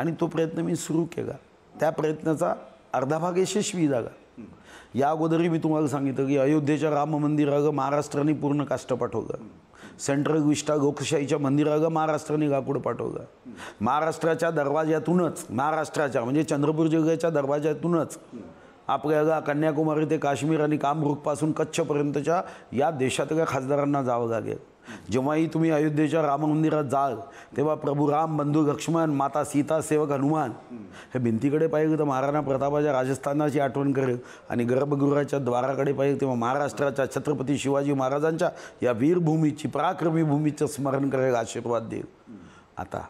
आणि तो प्रयत्न मी सुरू केला त्या प्रयत्नाचा अर्धा भाग यशस्वी जागा या अगोदरही मी तुम्हाला सांगितलं की अयोध्येच्या राम मंदिरागं महाराष्ट्राने पूर्ण काष्ट पाठवलं सेंट्रल विष्टा लोकशाहीच्या मंदिरागं महाराष्ट्राने गापूड पाठवलं महाराष्ट्राच्या दरवाज्यातूनच महाराष्ट्राच्या म्हणजे चंद्रपूर जिल्ह्याच्या दरवाज्यातूनच आपल्याला कन्याकुमारी ते काश्मीर आणि कामरूखपासून कच्छपर्यंतच्या या देशातल्या खासदारांना जावं लागेल जेव्हाही तुम्ही अयोध्येच्या राम मंदिरात जाल तेव्हा प्रभू राम बंधू लक्ष्मण माता सीता सेवक हनुमान हे भिंतीकडे पाहिजे तर महाराणा प्रतापाच्या राजस्थानाची आठवण करेल आणि गर्भगृहाच्या द्वाराकडे पाहिजे तेव्हा महाराष्ट्राच्या छत्रपती शिवाजी महाराजांच्या या वीरभूमीची पराक्रमी भूमीचं स्मरण करेल आशीर्वाद देईल आता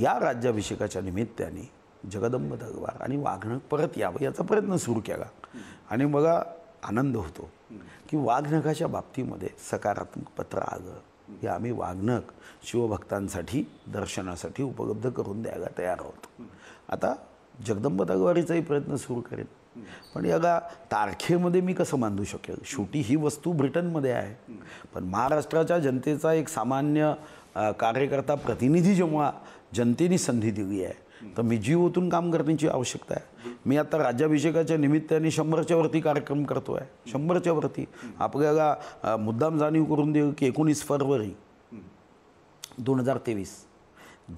या राज्याभिषेकाच्या निमित्ताने जगदंब दगवार आणि वाघणं परत यावं याचा प्रयत्न सुरू केला आणि बघा आनंद होतो की वाघनकाच्या बाबतीमध्ये सकारात्मक पत्र आलं की आम्ही वाघनक शिवभक्तांसाठी दर्शनासाठी उपलब्ध करून द्यायला तयार आहोत आता जगदंबत तगवारीचाही प्रयत्न सुरू करेन पण याला तारखेमध्ये मी कसं मांडू शकेल शेवटी ही वस्तू ब्रिटनमध्ये आहे पण महाराष्ट्राच्या जनतेचा एक सामान्य कार्यकर्ता प्रतिनिधी जेव्हा जनतेने संधी दिली आहे तर मी जीव ओतून काम करण्याची आवश्यकता आहे मी आता राज्याभिषेकाच्या निमित्ताने शंभरच्या वरती कार्यक्रम करतो आहे शंभरच्या वरती आपल्याला मुद्दाम जाणीव करून देऊ की एकोणीस फरवरी दोन हजार तेवीस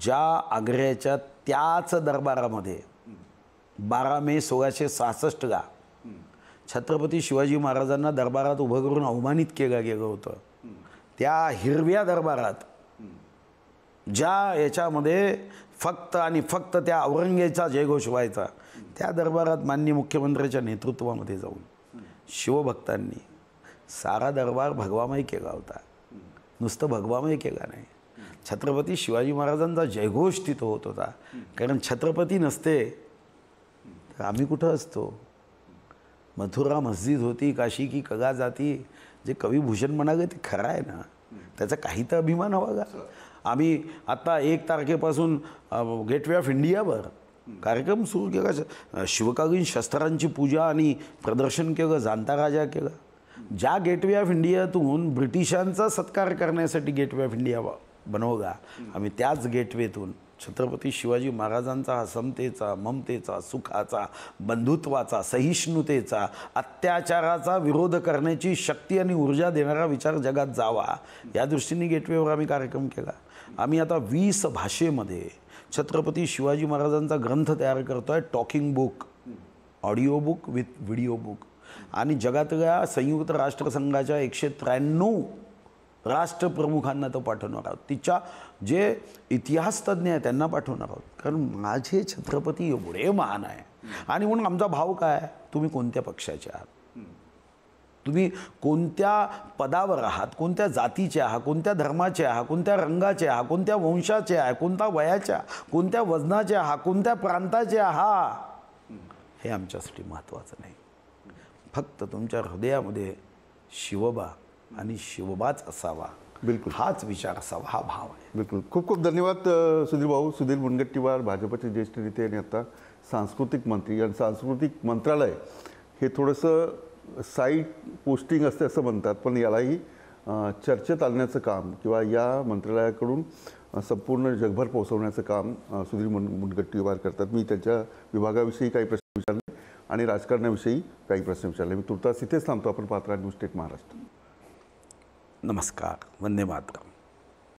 ज्या आग्र्याच्या त्याच दरबारामध्ये बारा मे सोळाशे सहासष्टला छत्रपती शिवाजी महाराजांना दरबारात उभं करून अवमानित केलं गेलं होतं त्या हिरव्या दरबारात ज्या याच्यामध्ये फक्त आणि फक्त त्या औरंगेचा जयघोष व्हायचा त्या दरबारात माननीय मुख्यमंत्र्याच्या नेतृत्वामध्ये जाऊन शिवभक्तांनी सारा दरबार भगवामय केला होता नुसतं भगवामय केला नाही छत्रपती शिवाजी महाराजांचा जयघोष तिथं होत होता कारण छत्रपती नसते तर आम्ही कुठं असतो मथुरा मस्जिद होती काशी की कगा जाती जे कवी भूषण गं ते खरं आहे ना त्याचा काही तर अभिमान हवा का आम्ही आत्ता एक तारखेपासून गेटवे ऑफ इंडियावर कार्यक्रम सुरू केला शिवकालीन शस्त्रांची पूजा आणि प्रदर्शन केलं जाणता राजा केला ज्या गेटवे ऑफ इंडियातून ब्रिटिशांचा सत्कार करण्यासाठी गेटवे ऑफ इंडिया बनवला आम्ही त्याच गेटवेतून छत्रपती शिवाजी महाराजांचा हा समतेचा ममतेचा सुखाचा बंधुत्वाचा सहिष्णुतेचा अत्याचाराचा विरोध करण्याची शक्ती आणि ऊर्जा देणारा विचार जगात जावा या दृष्टीने गेटवेवर आम्ही कार्यक्रम केला आम्ही आता वीस भाषेमध्ये छत्रपती शिवाजी महाराजांचा ग्रंथ तयार करतो आहे talking book audio book with video book आणि जगातल्या संयुक्त राष्ट्रसंघाच्या एकशे त्र्याण्णव राष्ट्रप्रमुखांना तो पाठवणार आहोत तिच्या जे इतिहासतज्ञ आहे त्यांना पाठवणार आहोत कारण माझे छत्रपती एवढे महान आहे आणि म्हणून आमचा भाव काय तुम्ही कोणत्या पक्षाचे आहात तुम्ही कोणत्या पदावर आहात कोणत्या जातीचे आहात कोणत्या धर्माचे आहात कोणत्या रंगाचे आहात कोणत्या वंशाचे आहात कोणत्या वयाच्या कोणत्या वजनाचे आहात कोणत्या प्रांताचे आहात हे आमच्यासाठी महत्त्वाचं नाही फक्त तुमच्या हृदयामध्ये शिवबा आणि शिवबाच असावा बिलकुल हाच विचार असावा हा भाव आहे बिलकुल खूप खूप धन्यवाद सुधीर भाऊ सुधीर मुनगट्टीवार भाजपचे ज्येष्ठ नेते आणि आता सांस्कृतिक मंत्री आणि सांस्कृतिक मंत्रालय हे थोडंसं साईट पोस्टिंग असते असं म्हणतात पण यालाही चर्चेत आणण्याचं काम किंवा या मंत्रालयाकडून संपूर्ण जगभर पोहोचवण्याचं काम सुधीर मुन मुनगट्टीवार करतात मी त्यांच्या विभागाविषयी काही प्रश्न विचारले आणि राजकारणाविषयी काही प्रश्न विचारले मी तुर्तास इथेच थांबतो आपण पात्रा न्यूज स्टेट महाराष्ट्र नमस्कार वंदे मातरम